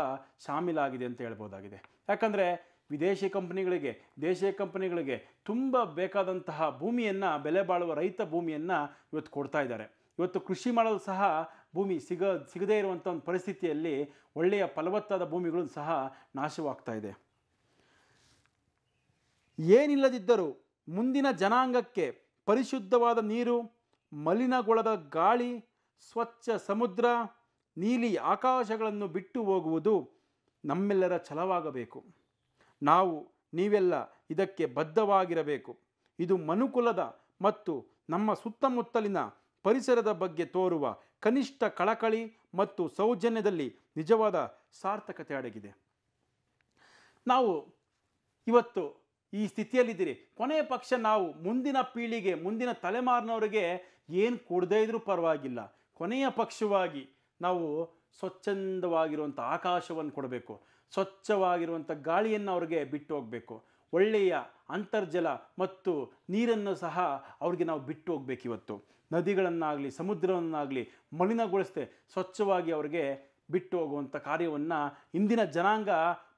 ಶಾಮೀಲಾಗಿದೆ ಅಂತ ಹೇಳ್ಬೋದಾಗಿದೆ ಯಾಕಂದರೆ ವಿದೇಶಿ ಕಂಪ್ನಿಗಳಿಗೆ ದೇಶೀಯ ಕಂಪ್ನಿಗಳಿಗೆ ತುಂಬ ಬೇಕಾದಂತಹ ಭೂಮಿಯನ್ನು ಬೆಲೆ ಬಾಳುವ ರೈತ ಭೂಮಿಯನ್ನು ಇವತ್ತು ಕೊಡ್ತಾ ಇದ್ದಾರೆ ಇವತ್ತು ಕೃಷಿ ಮಾಡಲು ಸಹ ಭೂಮಿ ಸಿಗ ಸಿಗದೇ ಇರುವಂಥ ಒಂದು ಪರಿಸ್ಥಿತಿಯಲ್ಲಿ ಒಳ್ಳೆಯ ಫಲವತ್ತಾದ ಭೂಮಿಗಳು ಸಹ ನಾಶವಾಗ್ತಾ ಇದೆ ಏನಿಲ್ಲದಿದ್ದರೂ ಮುಂದಿನ ಜನಾಂಗಕ್ಕೆ ಪರಿಶುದ್ಧವಾದ ನೀರು ಮಲಿನಗೊಳದ ಗಾಳಿ ಸ್ವಚ್ಛ ಸಮುದ್ರ ನೀಲಿ ಆಕಾಶಗಳನ್ನು ಬಿಟ್ಟು ಹೋಗುವುದು ನಮ್ಮೆಲ್ಲರ ಛಲವಾಗಬೇಕು ನಾವು ನೀವೆಲ್ಲ ಇದಕ್ಕೆ ಬದ್ಧವಾಗಿರಬೇಕು ಇದು ಮನುಕುಲದ ಮತ್ತು ನಮ್ಮ ಸುತ್ತಮುತ್ತಲಿನ ಪರಿಸರದ ಬಗ್ಗೆ ತೋರುವ ಕನಿಷ್ಠ ಕಳಕಳಿ ಮತ್ತು ಸೌಜನ್ಯದಲ್ಲಿ ನಿಜವಾದ ಸಾರ್ಥಕತೆ ಅಡಗಿದೆ ನಾವು ಇವತ್ತು ಈ ಸ್ಥಿತಿಯಲ್ಲಿದ್ದೀರಿ ಕೊನೆಯ ಪಕ್ಷ ನಾವು ಮುಂದಿನ ಪೀಳಿಗೆ ಮುಂದಿನ ತಲೆಮಾರಿನವರಿಗೆ ಏನು ಕೊಡದೇ ಇದ್ರೂ ಪರವಾಗಿಲ್ಲ ಕೊನೆಯ ಪಕ್ಷವಾಗಿ ನಾವು ಸ್ವಚ್ಛಂದವಾಗಿರುವಂಥ ಆಕಾಶವನ್ನು ಕೊಡಬೇಕು ಸ್ವಚ್ಛವಾಗಿರುವಂಥ ಗಾಳಿಯನ್ನು ಅವ್ರಿಗೆ ಬಿಟ್ಟು ಹೋಗಬೇಕು ಒಳ್ಳೆಯ ಅಂತರ್ಜಲ ಮತ್ತು ನೀರನ್ನು ಸಹ ಅವ್ರಿಗೆ ನಾವು ಬಿಟ್ಟು ಹೋಗ್ಬೇಕು ಇವತ್ತು ನದಿಗಳನ್ನಾಗಲಿ ಸಮುದ್ರವನ್ನಾಗಲಿ ಮಲಿನಗೊಳಿಸದೆ ಸ್ವಚ್ಛವಾಗಿ ಅವ್ರಿಗೆ ಬಿಟ್ಟು ಹೋಗುವಂಥ ಕಾರ್ಯವನ್ನು ಇಂದಿನ ಜನಾಂಗ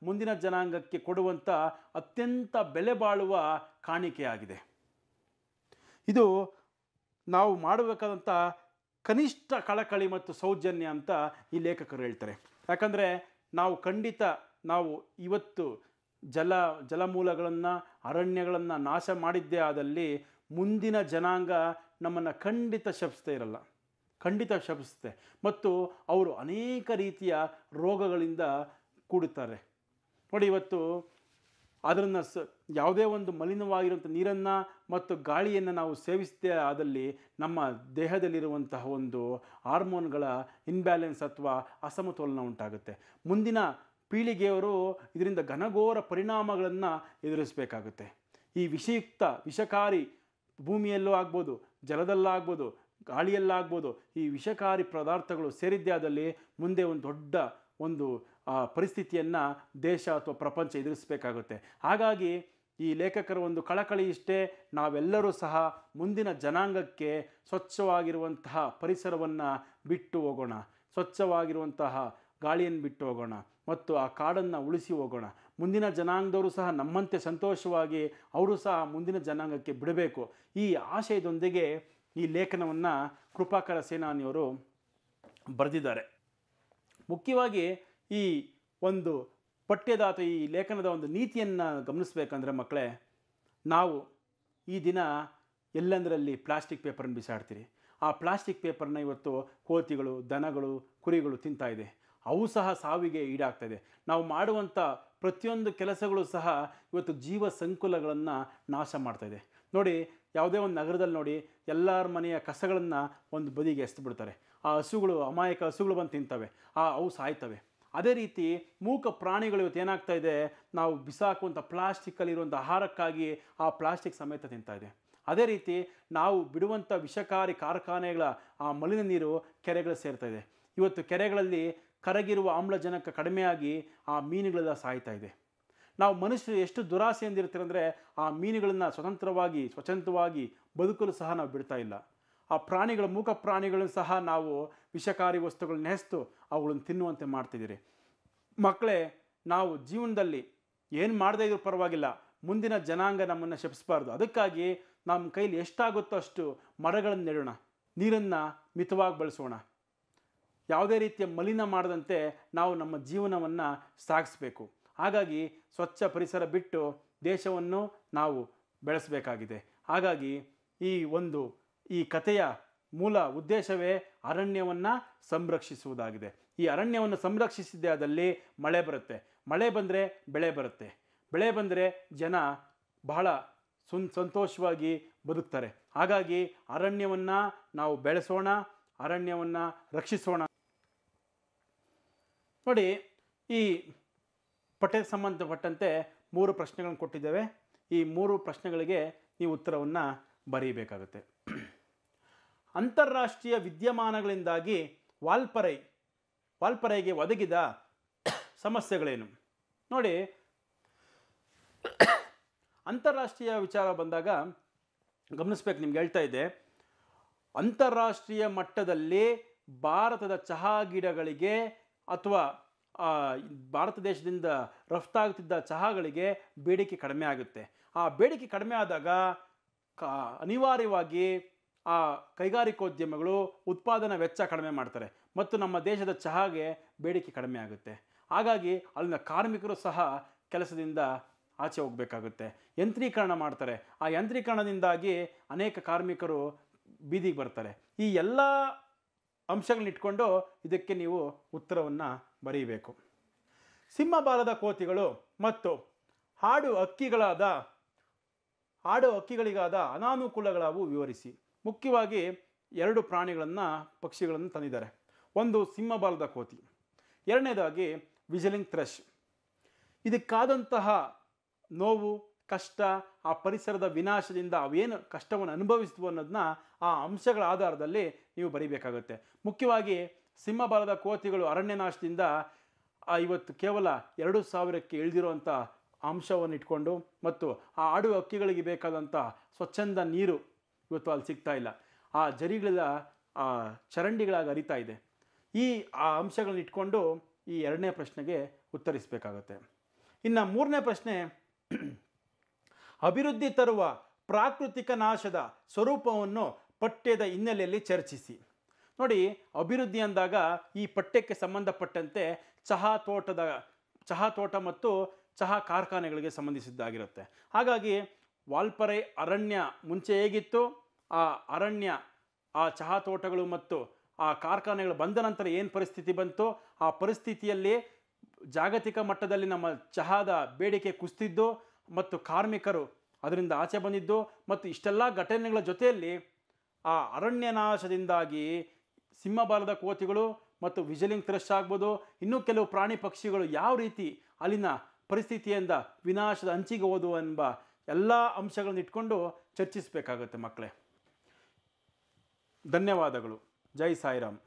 ಮುಂದಿನ ಜನಾಂಗಕ್ಕೆ ಕೊಡುವಂಥ ಅತ್ಯಂತ ಬೆಲೆ ಬಾಳುವ ಕಾಣಿಕೆಯಾಗಿದೆ ಇದು ನಾವು ಮಾಡಬೇಕಾದಂಥ ಕನಿಷ್ಠ ಕಳಕಳಿ ಮತ್ತು ಸೌಜನ್ಯ ಅಂತ ಈ ಲೇಖಕರು ಹೇಳ್ತಾರೆ ಯಾಕಂದರೆ ನಾವು ಖಂಡಿತ ನಾವು ಇವತ್ತು ಜಲ ಜಲಮೂಲಗಳನ್ನು ಅರಣ್ಯಗಳನ್ನು ನಾಶ ಮಾಡಿದ್ದೇ ಆದಲ್ಲಿ ಮುಂದಿನ ಜನಾಂಗ ನಮ್ಮನ್ನು ಖಂಡಿತ ಶಪಿಸ್ತಾ ಇರಲ್ಲ ಖಂಡಿತ ಶಪಿಸುತ್ತೆ ಮತ್ತು ಅವರು ಅನೇಕ ರೀತಿಯ ರೋಗಗಳಿಂದ ಕೂಡುತ್ತಾರೆ ನೋಡಿ ಇವತ್ತು ಅದರನ್ನು ಸ ಯಾವುದೇ ಒಂದು ಮಲಿನವಾಗಿರುವಂಥ ನೀರನ್ನು ಮತ್ತು ಗಾಳಿಯನ್ನು ನಾವು ಸೇವಿಸದೇ ಆದಲ್ಲಿ ನಮ್ಮ ದೇಹದಲ್ಲಿರುವಂತಹ ಒಂದು ಹಾರ್ಮೋನ್ಗಳ ಇನ್ಬ್ಯಾಲೆನ್ಸ್ ಅಥವಾ ಅಸಮತೋಲನ ಉಂಟಾಗುತ್ತೆ ಮುಂದಿನ ಪೀಳಿಗೆಯವರು ಇದರಿಂದ ಘನಘೋರ ಪರಿಣಾಮಗಳನ್ನು ಎದುರಿಸಬೇಕಾಗುತ್ತೆ ಈ ವಿಷಯುಕ್ತ ವಿಷಕಾರಿ ಭೂಮಿಯಲ್ಲೂ ಆಗ್ಬೋದು ಜಲದಲ್ಲಾಗ್ಬೋದು ಗಾಳಿಯಲ್ಲಾಗ್ಬೋದು ಈ ವಿಷಕಾರಿ ಪದಾರ್ಥಗಳು ಸೇರಿದ್ದೇ ಆದಲ್ಲಿ ಮುಂದೆ ಒಂದು ದೊಡ್ಡ ಒಂದು ಪರಿಸ್ಥಿತಿಯನ್ನು ದೇಶ ಅಥವಾ ಪ್ರಪಂಚ ಎದುರಿಸಬೇಕಾಗುತ್ತೆ ಹಾಗಾಗಿ ಈ ಲೇಖಕರ ಒಂದು ಕಳಕಳಿ ಇಷ್ಟೇ ನಾವೆಲ್ಲರೂ ಸಹ ಮುಂದಿನ ಜನಾಂಗಕ್ಕೆ ಸ್ವಚ್ಛವಾಗಿರುವಂತಹ ಪರಿಸರವನ್ನು ಬಿಟ್ಟು ಹೋಗೋಣ ಸ್ವಚ್ಛವಾಗಿರುವಂತಹ ಗಾಳಿಯನ್ನು ಬಿಟ್ಟು ಹೋಗೋಣ ಮತ್ತು ಆ ಕಾಡನ್ನು ಉಳಿಸಿ ಹೋಗೋಣ ಮುಂದಿನ ಜನಾಂಗದವರು ಸಹ ನಮ್ಮಂತೆ ಸಂತೋಷವಾಗಿ ಅವರು ಸಹ ಮುಂದಿನ ಜನಾಂಗಕ್ಕೆ ಬಿಡಬೇಕು ಈ ಆಶಯದೊಂದಿಗೆ ಈ ಲೇಖನವನ್ನು ಕೃಪಾಕರ ಸೇನಾನಿಯವರು ಬರೆದಿದ್ದಾರೆ ಮುಖ್ಯವಾಗಿ ಈ ಒಂದು ಪಠ್ಯದಾತ ಈ ಲೇಖನದ ಒಂದು ನೀತಿಯನ್ನು ಗಮನಿಸ್ಬೇಕಂದ್ರೆ ಮಕ್ಕಳೇ ನಾವು ಈ ದಿನ ಎಲ್ಲೆಂದರಲ್ಲಿ ಪ್ಲಾಸ್ಟಿಕ್ ಪೇಪರನ್ನು ಬಿಸಾಡ್ತೀರಿ ಆ ಪ್ಲಾಸ್ಟಿಕ್ ಪೇಪರ್ನ ಇವತ್ತು ಕೋತಿಗಳು ದನಗಳು ಕುರಿಗಳು ತಿಂತಾಯಿದೆ ಅವು ಸಹ ಸಾವಿಗೆ ಈಡಾಗ್ತಾಯಿದೆ ನಾವು ಮಾಡುವಂಥ ಪ್ರತಿಯೊಂದು ಕೆಲಸಗಳು ಸಹ ಇವತ್ತು ಜೀವ ಸಂಕುಲಗಳನ್ನು ನಾಶ ಮಾಡ್ತಾಯಿದೆ ನೋಡಿ ಯಾವುದೇ ಒಂದು ನಗರದಲ್ಲಿ ನೋಡಿ ಎಲ್ಲರ ಮನೆಯ ಕಸಗಳನ್ನು ಒಂದು ಬದಿಗೆ ಎಸ್ತು ಬಿಡ್ತಾರೆ ಆ ಹಸುಗಳು ಅಮಾಯಕ ಹಸುಗಳು ಬಂದು ತಿಂತವೆ ಆ ಅವು ಸಾಯ್ತವೆ ಅದೇ ರೀತಿ ಮೂಕ ಪ್ರಾಣಿಗಳು ಇವತ್ತು ಏನಾಗ್ತಾ ಇದೆ ನಾವು ಬಿಸಾಕುವಂಥ ಪ್ಲಾಸ್ಟಿಕ್ಕಲ್ಲಿರುವಂಥ ಆಹಾರಕ್ಕಾಗಿ ಆ ಪ್ಲಾಸ್ಟಿಕ್ ಸಮೇತ ತಿಂತಾ ಇದೆ ಅದೇ ರೀತಿ ನಾವು ಬಿಡುವಂಥ ವಿಷಕಾರಿ ಕಾರ್ಖಾನೆಗಳ ಆ ಮಲಿನ ನೀರು ಕೆರೆಗಳು ಸೇರ್ತಾ ಇದೆ ಇವತ್ತು ಕೆರೆಗಳಲ್ಲಿ ಕರಗಿರುವ ಆಮ್ಲಜನಕ ಕಡಿಮೆಯಾಗಿ ಆ ಮೀನುಗಳೆಲ್ಲ ಸಾಯ್ತಾ ಇದೆ ನಾವು ಮನುಷ್ಯರು ಎಷ್ಟು ದುರಾಸೆಯಿಂದ ಇರ್ತೀರಂದರೆ ಆ ಮೀನುಗಳನ್ನು ಸ್ವತಂತ್ರವಾಗಿ ಸ್ವಚ್ಛಂತವಾಗಿ ಬದುಕಲು ಸಹ ನಾವು ಬಿಡ್ತಾ ಇಲ್ಲ ಆ ಪ್ರಾಣಿಗಳ ಮೂಕ ಪ್ರಾಣಿಗಳನ್ನು ಸಹ ನಾವು ವಿಷಕಾರಿ ವಸ್ತುಗಳನ್ನ ಹೆಸ್ತು ಅವುಗಳನ್ನು ತಿನ್ನುವಂತೆ ಮಾಡ್ತಿದ್ದೀರಿ ಮಕ್ಕಳೇ ನಾವು ಜೀವನದಲ್ಲಿ ಏನು ಮಾಡದೇ ಇದ್ರೂ ಪರವಾಗಿಲ್ಲ ಮುಂದಿನ ಜನಾಂಗ ನಮ್ಮನ್ನು ಶಪಿಸಬಾರ್ದು ಅದಕ್ಕಾಗಿ ನಮ್ಮ ಕೈಲಿ ಎಷ್ಟಾಗುತ್ತೋ ಅಷ್ಟು ಮರಗಳನ್ನು ನೆಡೋಣ ನೀರನ್ನು ಮಿತವಾಗಿ ಬಳಸೋಣ ಯಾವುದೇ ರೀತಿಯ ಮಲಿನ ಮಾಡದಂತೆ ನಾವು ನಮ್ಮ ಜೀವನವನ್ನು ಸಾಗಿಸ್ಬೇಕು ಹಾಗಾಗಿ ಸ್ವಚ್ಛ ಪರಿಸರ ಬಿಟ್ಟು ದೇಶವನ್ನು ನಾವು ಬೆಳೆಸಬೇಕಾಗಿದೆ ಹಾಗಾಗಿ ಈ ಒಂದು ಈ ಕಥೆಯ ಮೂಲ ಉದ್ದೇಶವೇ ಅರಣ್ಯವನ್ನು ಸಂರಕ್ಷಿಸುವುದಾಗಿದೆ ಈ ಅರಣ್ಯವನ್ನು ಸಂರಕ್ಷಿಸಿದ್ದೇ ಅದರಲ್ಲಿ ಮಳೆ ಬರುತ್ತೆ ಮಳೆ ಬಂದರೆ ಬೆಳೆ ಬರುತ್ತೆ ಬೆಳೆ ಬಂದರೆ ಜನ ಬಹಳ ಸುನ್ ಸಂತೋಷವಾಗಿ ಬದುಕ್ತಾರೆ ಹಾಗಾಗಿ ಅರಣ್ಯವನ್ನು ನಾವು ಬೆಳೆಸೋಣ ಅರಣ್ಯವನ್ನು ರಕ್ಷಿಸೋಣ ನೋಡಿ ಈ ಪಠ್ಯ ಸಂಬಂಧಪಟ್ಟಂತೆ ಮೂರು ಪ್ರಶ್ನೆಗಳನ್ನು ಕೊಟ್ಟಿದ್ದೇವೆ ಈ ಮೂರು ಪ್ರಶ್ನೆಗಳಿಗೆ ನೀವು ಉತ್ತರವನ್ನು ಬರೀಬೇಕಾಗುತ್ತೆ ಅಂತಾರಾಷ್ಟ್ರೀಯ ವಿದ್ಯಮಾನಗಳಿಂದಾಗಿ ವಾಲ್ಪರೈ ವಾಲ್ಪರೈಗೆ ಒದಗಿದ ಸಮಸ್ಯೆಗಳೇನು ನೋಡಿ ಅಂತಾರಾಷ್ಟ್ರೀಯ ವಿಚಾರ ಬಂದಾಗ ಗಮನಿಸ್ಬೇಕು ನಿಮ್ಗೆ ಹೇಳ್ತಾ ಇದೆ ಅಂತಾರಾಷ್ಟ್ರೀಯ ಮಟ್ಟದಲ್ಲಿ ಭಾರತದ ಚಹಾ ಗಿಡಗಳಿಗೆ ಅಥವಾ ಭಾರತ ದೇಶದಿಂದ ರಫ್ತಾಗುತ್ತಿದ್ದ ಚಹಾಗಳಿಗೆ ಬೇಡಿಕೆ ಕಡಿಮೆ ಆಗುತ್ತೆ ಆ ಬೇಡಿಕೆ ಕಡಿಮೆ ಆದಾಗ ಅನಿವಾರ್ಯವಾಗಿ ಆ ಕೈಗಾರಿಕೋದ್ಯಮಗಳು ಉತ್ಪಾದನಾ ವೆಚ್ಚ ಕಡಿಮೆ ಮಾಡ್ತಾರೆ ಮತ್ತು ನಮ್ಮ ದೇಶದ ಚಹಾಗೆ ಬೇಡಿಕೆ ಕಡಿಮೆ ಆಗುತ್ತೆ ಹಾಗಾಗಿ ಅಲ್ಲಿನ ಕಾರ್ಮಿಕರು ಸಹ ಕೆಲಸದಿಂದ ಆಚೆ ಹೋಗಬೇಕಾಗುತ್ತೆ ಯಂತ್ರೀಕರಣ ಮಾಡ್ತಾರೆ ಆ ಯಂತ್ರೀಕರಣದಿಂದಾಗಿ ಅನೇಕ ಕಾರ್ಮಿಕರು ಬೀದಿಗೆ ಬರ್ತಾರೆ ಈ ಎಲ್ಲ ಅಂಶಗಳನ್ನಿಟ್ಕೊಂಡು ಇದಕ್ಕೆ ನೀವು ಉತ್ತರವನ್ನು ಬರೀಬೇಕು ಬಾಲದ ಕೋತಿಗಳು ಮತ್ತು ಹಾಡು ಹಕ್ಕಿಗಳಾದ ಹಾಡು ಹಕ್ಕಿಗಳಿಗಾದ ಅನಾನುಕೂಲಗಳಾವು ವಿವರಿಸಿ ಮುಖ್ಯವಾಗಿ ಎರಡು ಪ್ರಾಣಿಗಳನ್ನು ಪಕ್ಷಿಗಳನ್ನು ತಂದಿದ್ದಾರೆ ಒಂದು ಸಿಂಹಬಾಲದ ಕೋತಿ ಎರಡನೇದಾಗಿ ವಿಜಿಲಿಂಗ್ ಥ್ರೆಶ್ ಇದಕ್ಕಾದಂತಹ ನೋವು ಕಷ್ಟ ಆ ಪರಿಸರದ ವಿನಾಶದಿಂದ ಅವೇನು ಕಷ್ಟವನ್ನು ಅನುಭವಿಸ್ತು ಅನ್ನೋದನ್ನ ಆ ಅಂಶಗಳ ಆಧಾರದಲ್ಲಿ ನೀವು ಬರೀಬೇಕಾಗುತ್ತೆ ಮುಖ್ಯವಾಗಿ ಸಿಂಹಬಾಲದ ಕೋತಿಗಳು ಅರಣ್ಯನಾಶದಿಂದ ಇವತ್ತು ಕೇವಲ ಎರಡು ಸಾವಿರಕ್ಕೆ ಇಳಿದಿರುವಂಥ ಅಂಶವನ್ನು ಇಟ್ಕೊಂಡು ಮತ್ತು ಆ ಆಡು ಹಕ್ಕಿಗಳಿಗೆ ಬೇಕಾದಂಥ ಸ್ವಚ್ಛಂದ ನೀರು ಇವತ್ತು ಅಲ್ಲಿ ಸಿಗ್ತಾ ಇಲ್ಲ ಆ ಜರಿಗಳೆಲ್ಲ ಚರಂಡಿಗಳಾಗಿ ಅರಿತಾ ಇದೆ ಈ ಆ ಅಂಶಗಳನ್ನ ಇಟ್ಕೊಂಡು ಈ ಎರಡನೇ ಪ್ರಶ್ನೆಗೆ ಉತ್ತರಿಸಬೇಕಾಗತ್ತೆ ಇನ್ನು ಮೂರನೇ ಪ್ರಶ್ನೆ ಅಭಿವೃದ್ಧಿ ತರುವ ಪ್ರಾಕೃತಿಕ ನಾಶದ ಸ್ವರೂಪವನ್ನು ಪಠ್ಯದ ಹಿನ್ನೆಲೆಯಲ್ಲಿ ಚರ್ಚಿಸಿ ನೋಡಿ ಅಭಿವೃದ್ಧಿ ಅಂದಾಗ ಈ ಪಠ್ಯಕ್ಕೆ ಸಂಬಂಧಪಟ್ಟಂತೆ ಚಹಾ ತೋಟದ ಚಹಾ ತೋಟ ಮತ್ತು ಚಹಾ ಕಾರ್ಖಾನೆಗಳಿಗೆ ಸಂಬಂಧಿಸಿದ್ದಾಗಿರುತ್ತೆ ಹಾಗಾಗಿ ವಾಲ್ಪರೆ ಅರಣ್ಯ ಮುಂಚೆ ಹೇಗಿತ್ತು ಆ ಅರಣ್ಯ ಆ ಚಹಾ ತೋಟಗಳು ಮತ್ತು ಆ ಕಾರ್ಖಾನೆಗಳು ಬಂದ ನಂತರ ಏನು ಪರಿಸ್ಥಿತಿ ಬಂತು ಆ ಪರಿಸ್ಥಿತಿಯಲ್ಲಿ ಜಾಗತಿಕ ಮಟ್ಟದಲ್ಲಿ ನಮ್ಮ ಚಹಾದ ಬೇಡಿಕೆ ಕುಸಿದಿದ್ದು ಮತ್ತು ಕಾರ್ಮಿಕರು ಅದರಿಂದ ಆಚೆ ಬಂದಿದ್ದು ಮತ್ತು ಇಷ್ಟೆಲ್ಲ ಘಟನೆಗಳ ಜೊತೆಯಲ್ಲಿ ಆ ಅರಣ್ಯನಾಶದಿಂದಾಗಿ ಸಿಂಹಬಾಲದ ಕೋತಿಗಳು ಮತ್ತು ವಿಜಲಿಂಗ್ ಥ್ರಶ್ ಆಗ್ಬೋದು ಇನ್ನೂ ಕೆಲವು ಪ್ರಾಣಿ ಪಕ್ಷಿಗಳು ಯಾವ ರೀತಿ ಅಲ್ಲಿನ ಪರಿಸ್ಥಿತಿಯಿಂದ ವಿನಾಶದ ಅಂಚಿಗೆ ಹೋದವು ಎಂಬ ಎಲ್ಲ ಅಂಶಗಳನ್ನ ಇಟ್ಕೊಂಡು ಚರ್ಚಿಸಬೇಕಾಗುತ್ತೆ ಮಕ್ಕಳೇ ಧನ್ಯವಾದಗಳು ಜೈ ಸಾಯಿರಾಮ್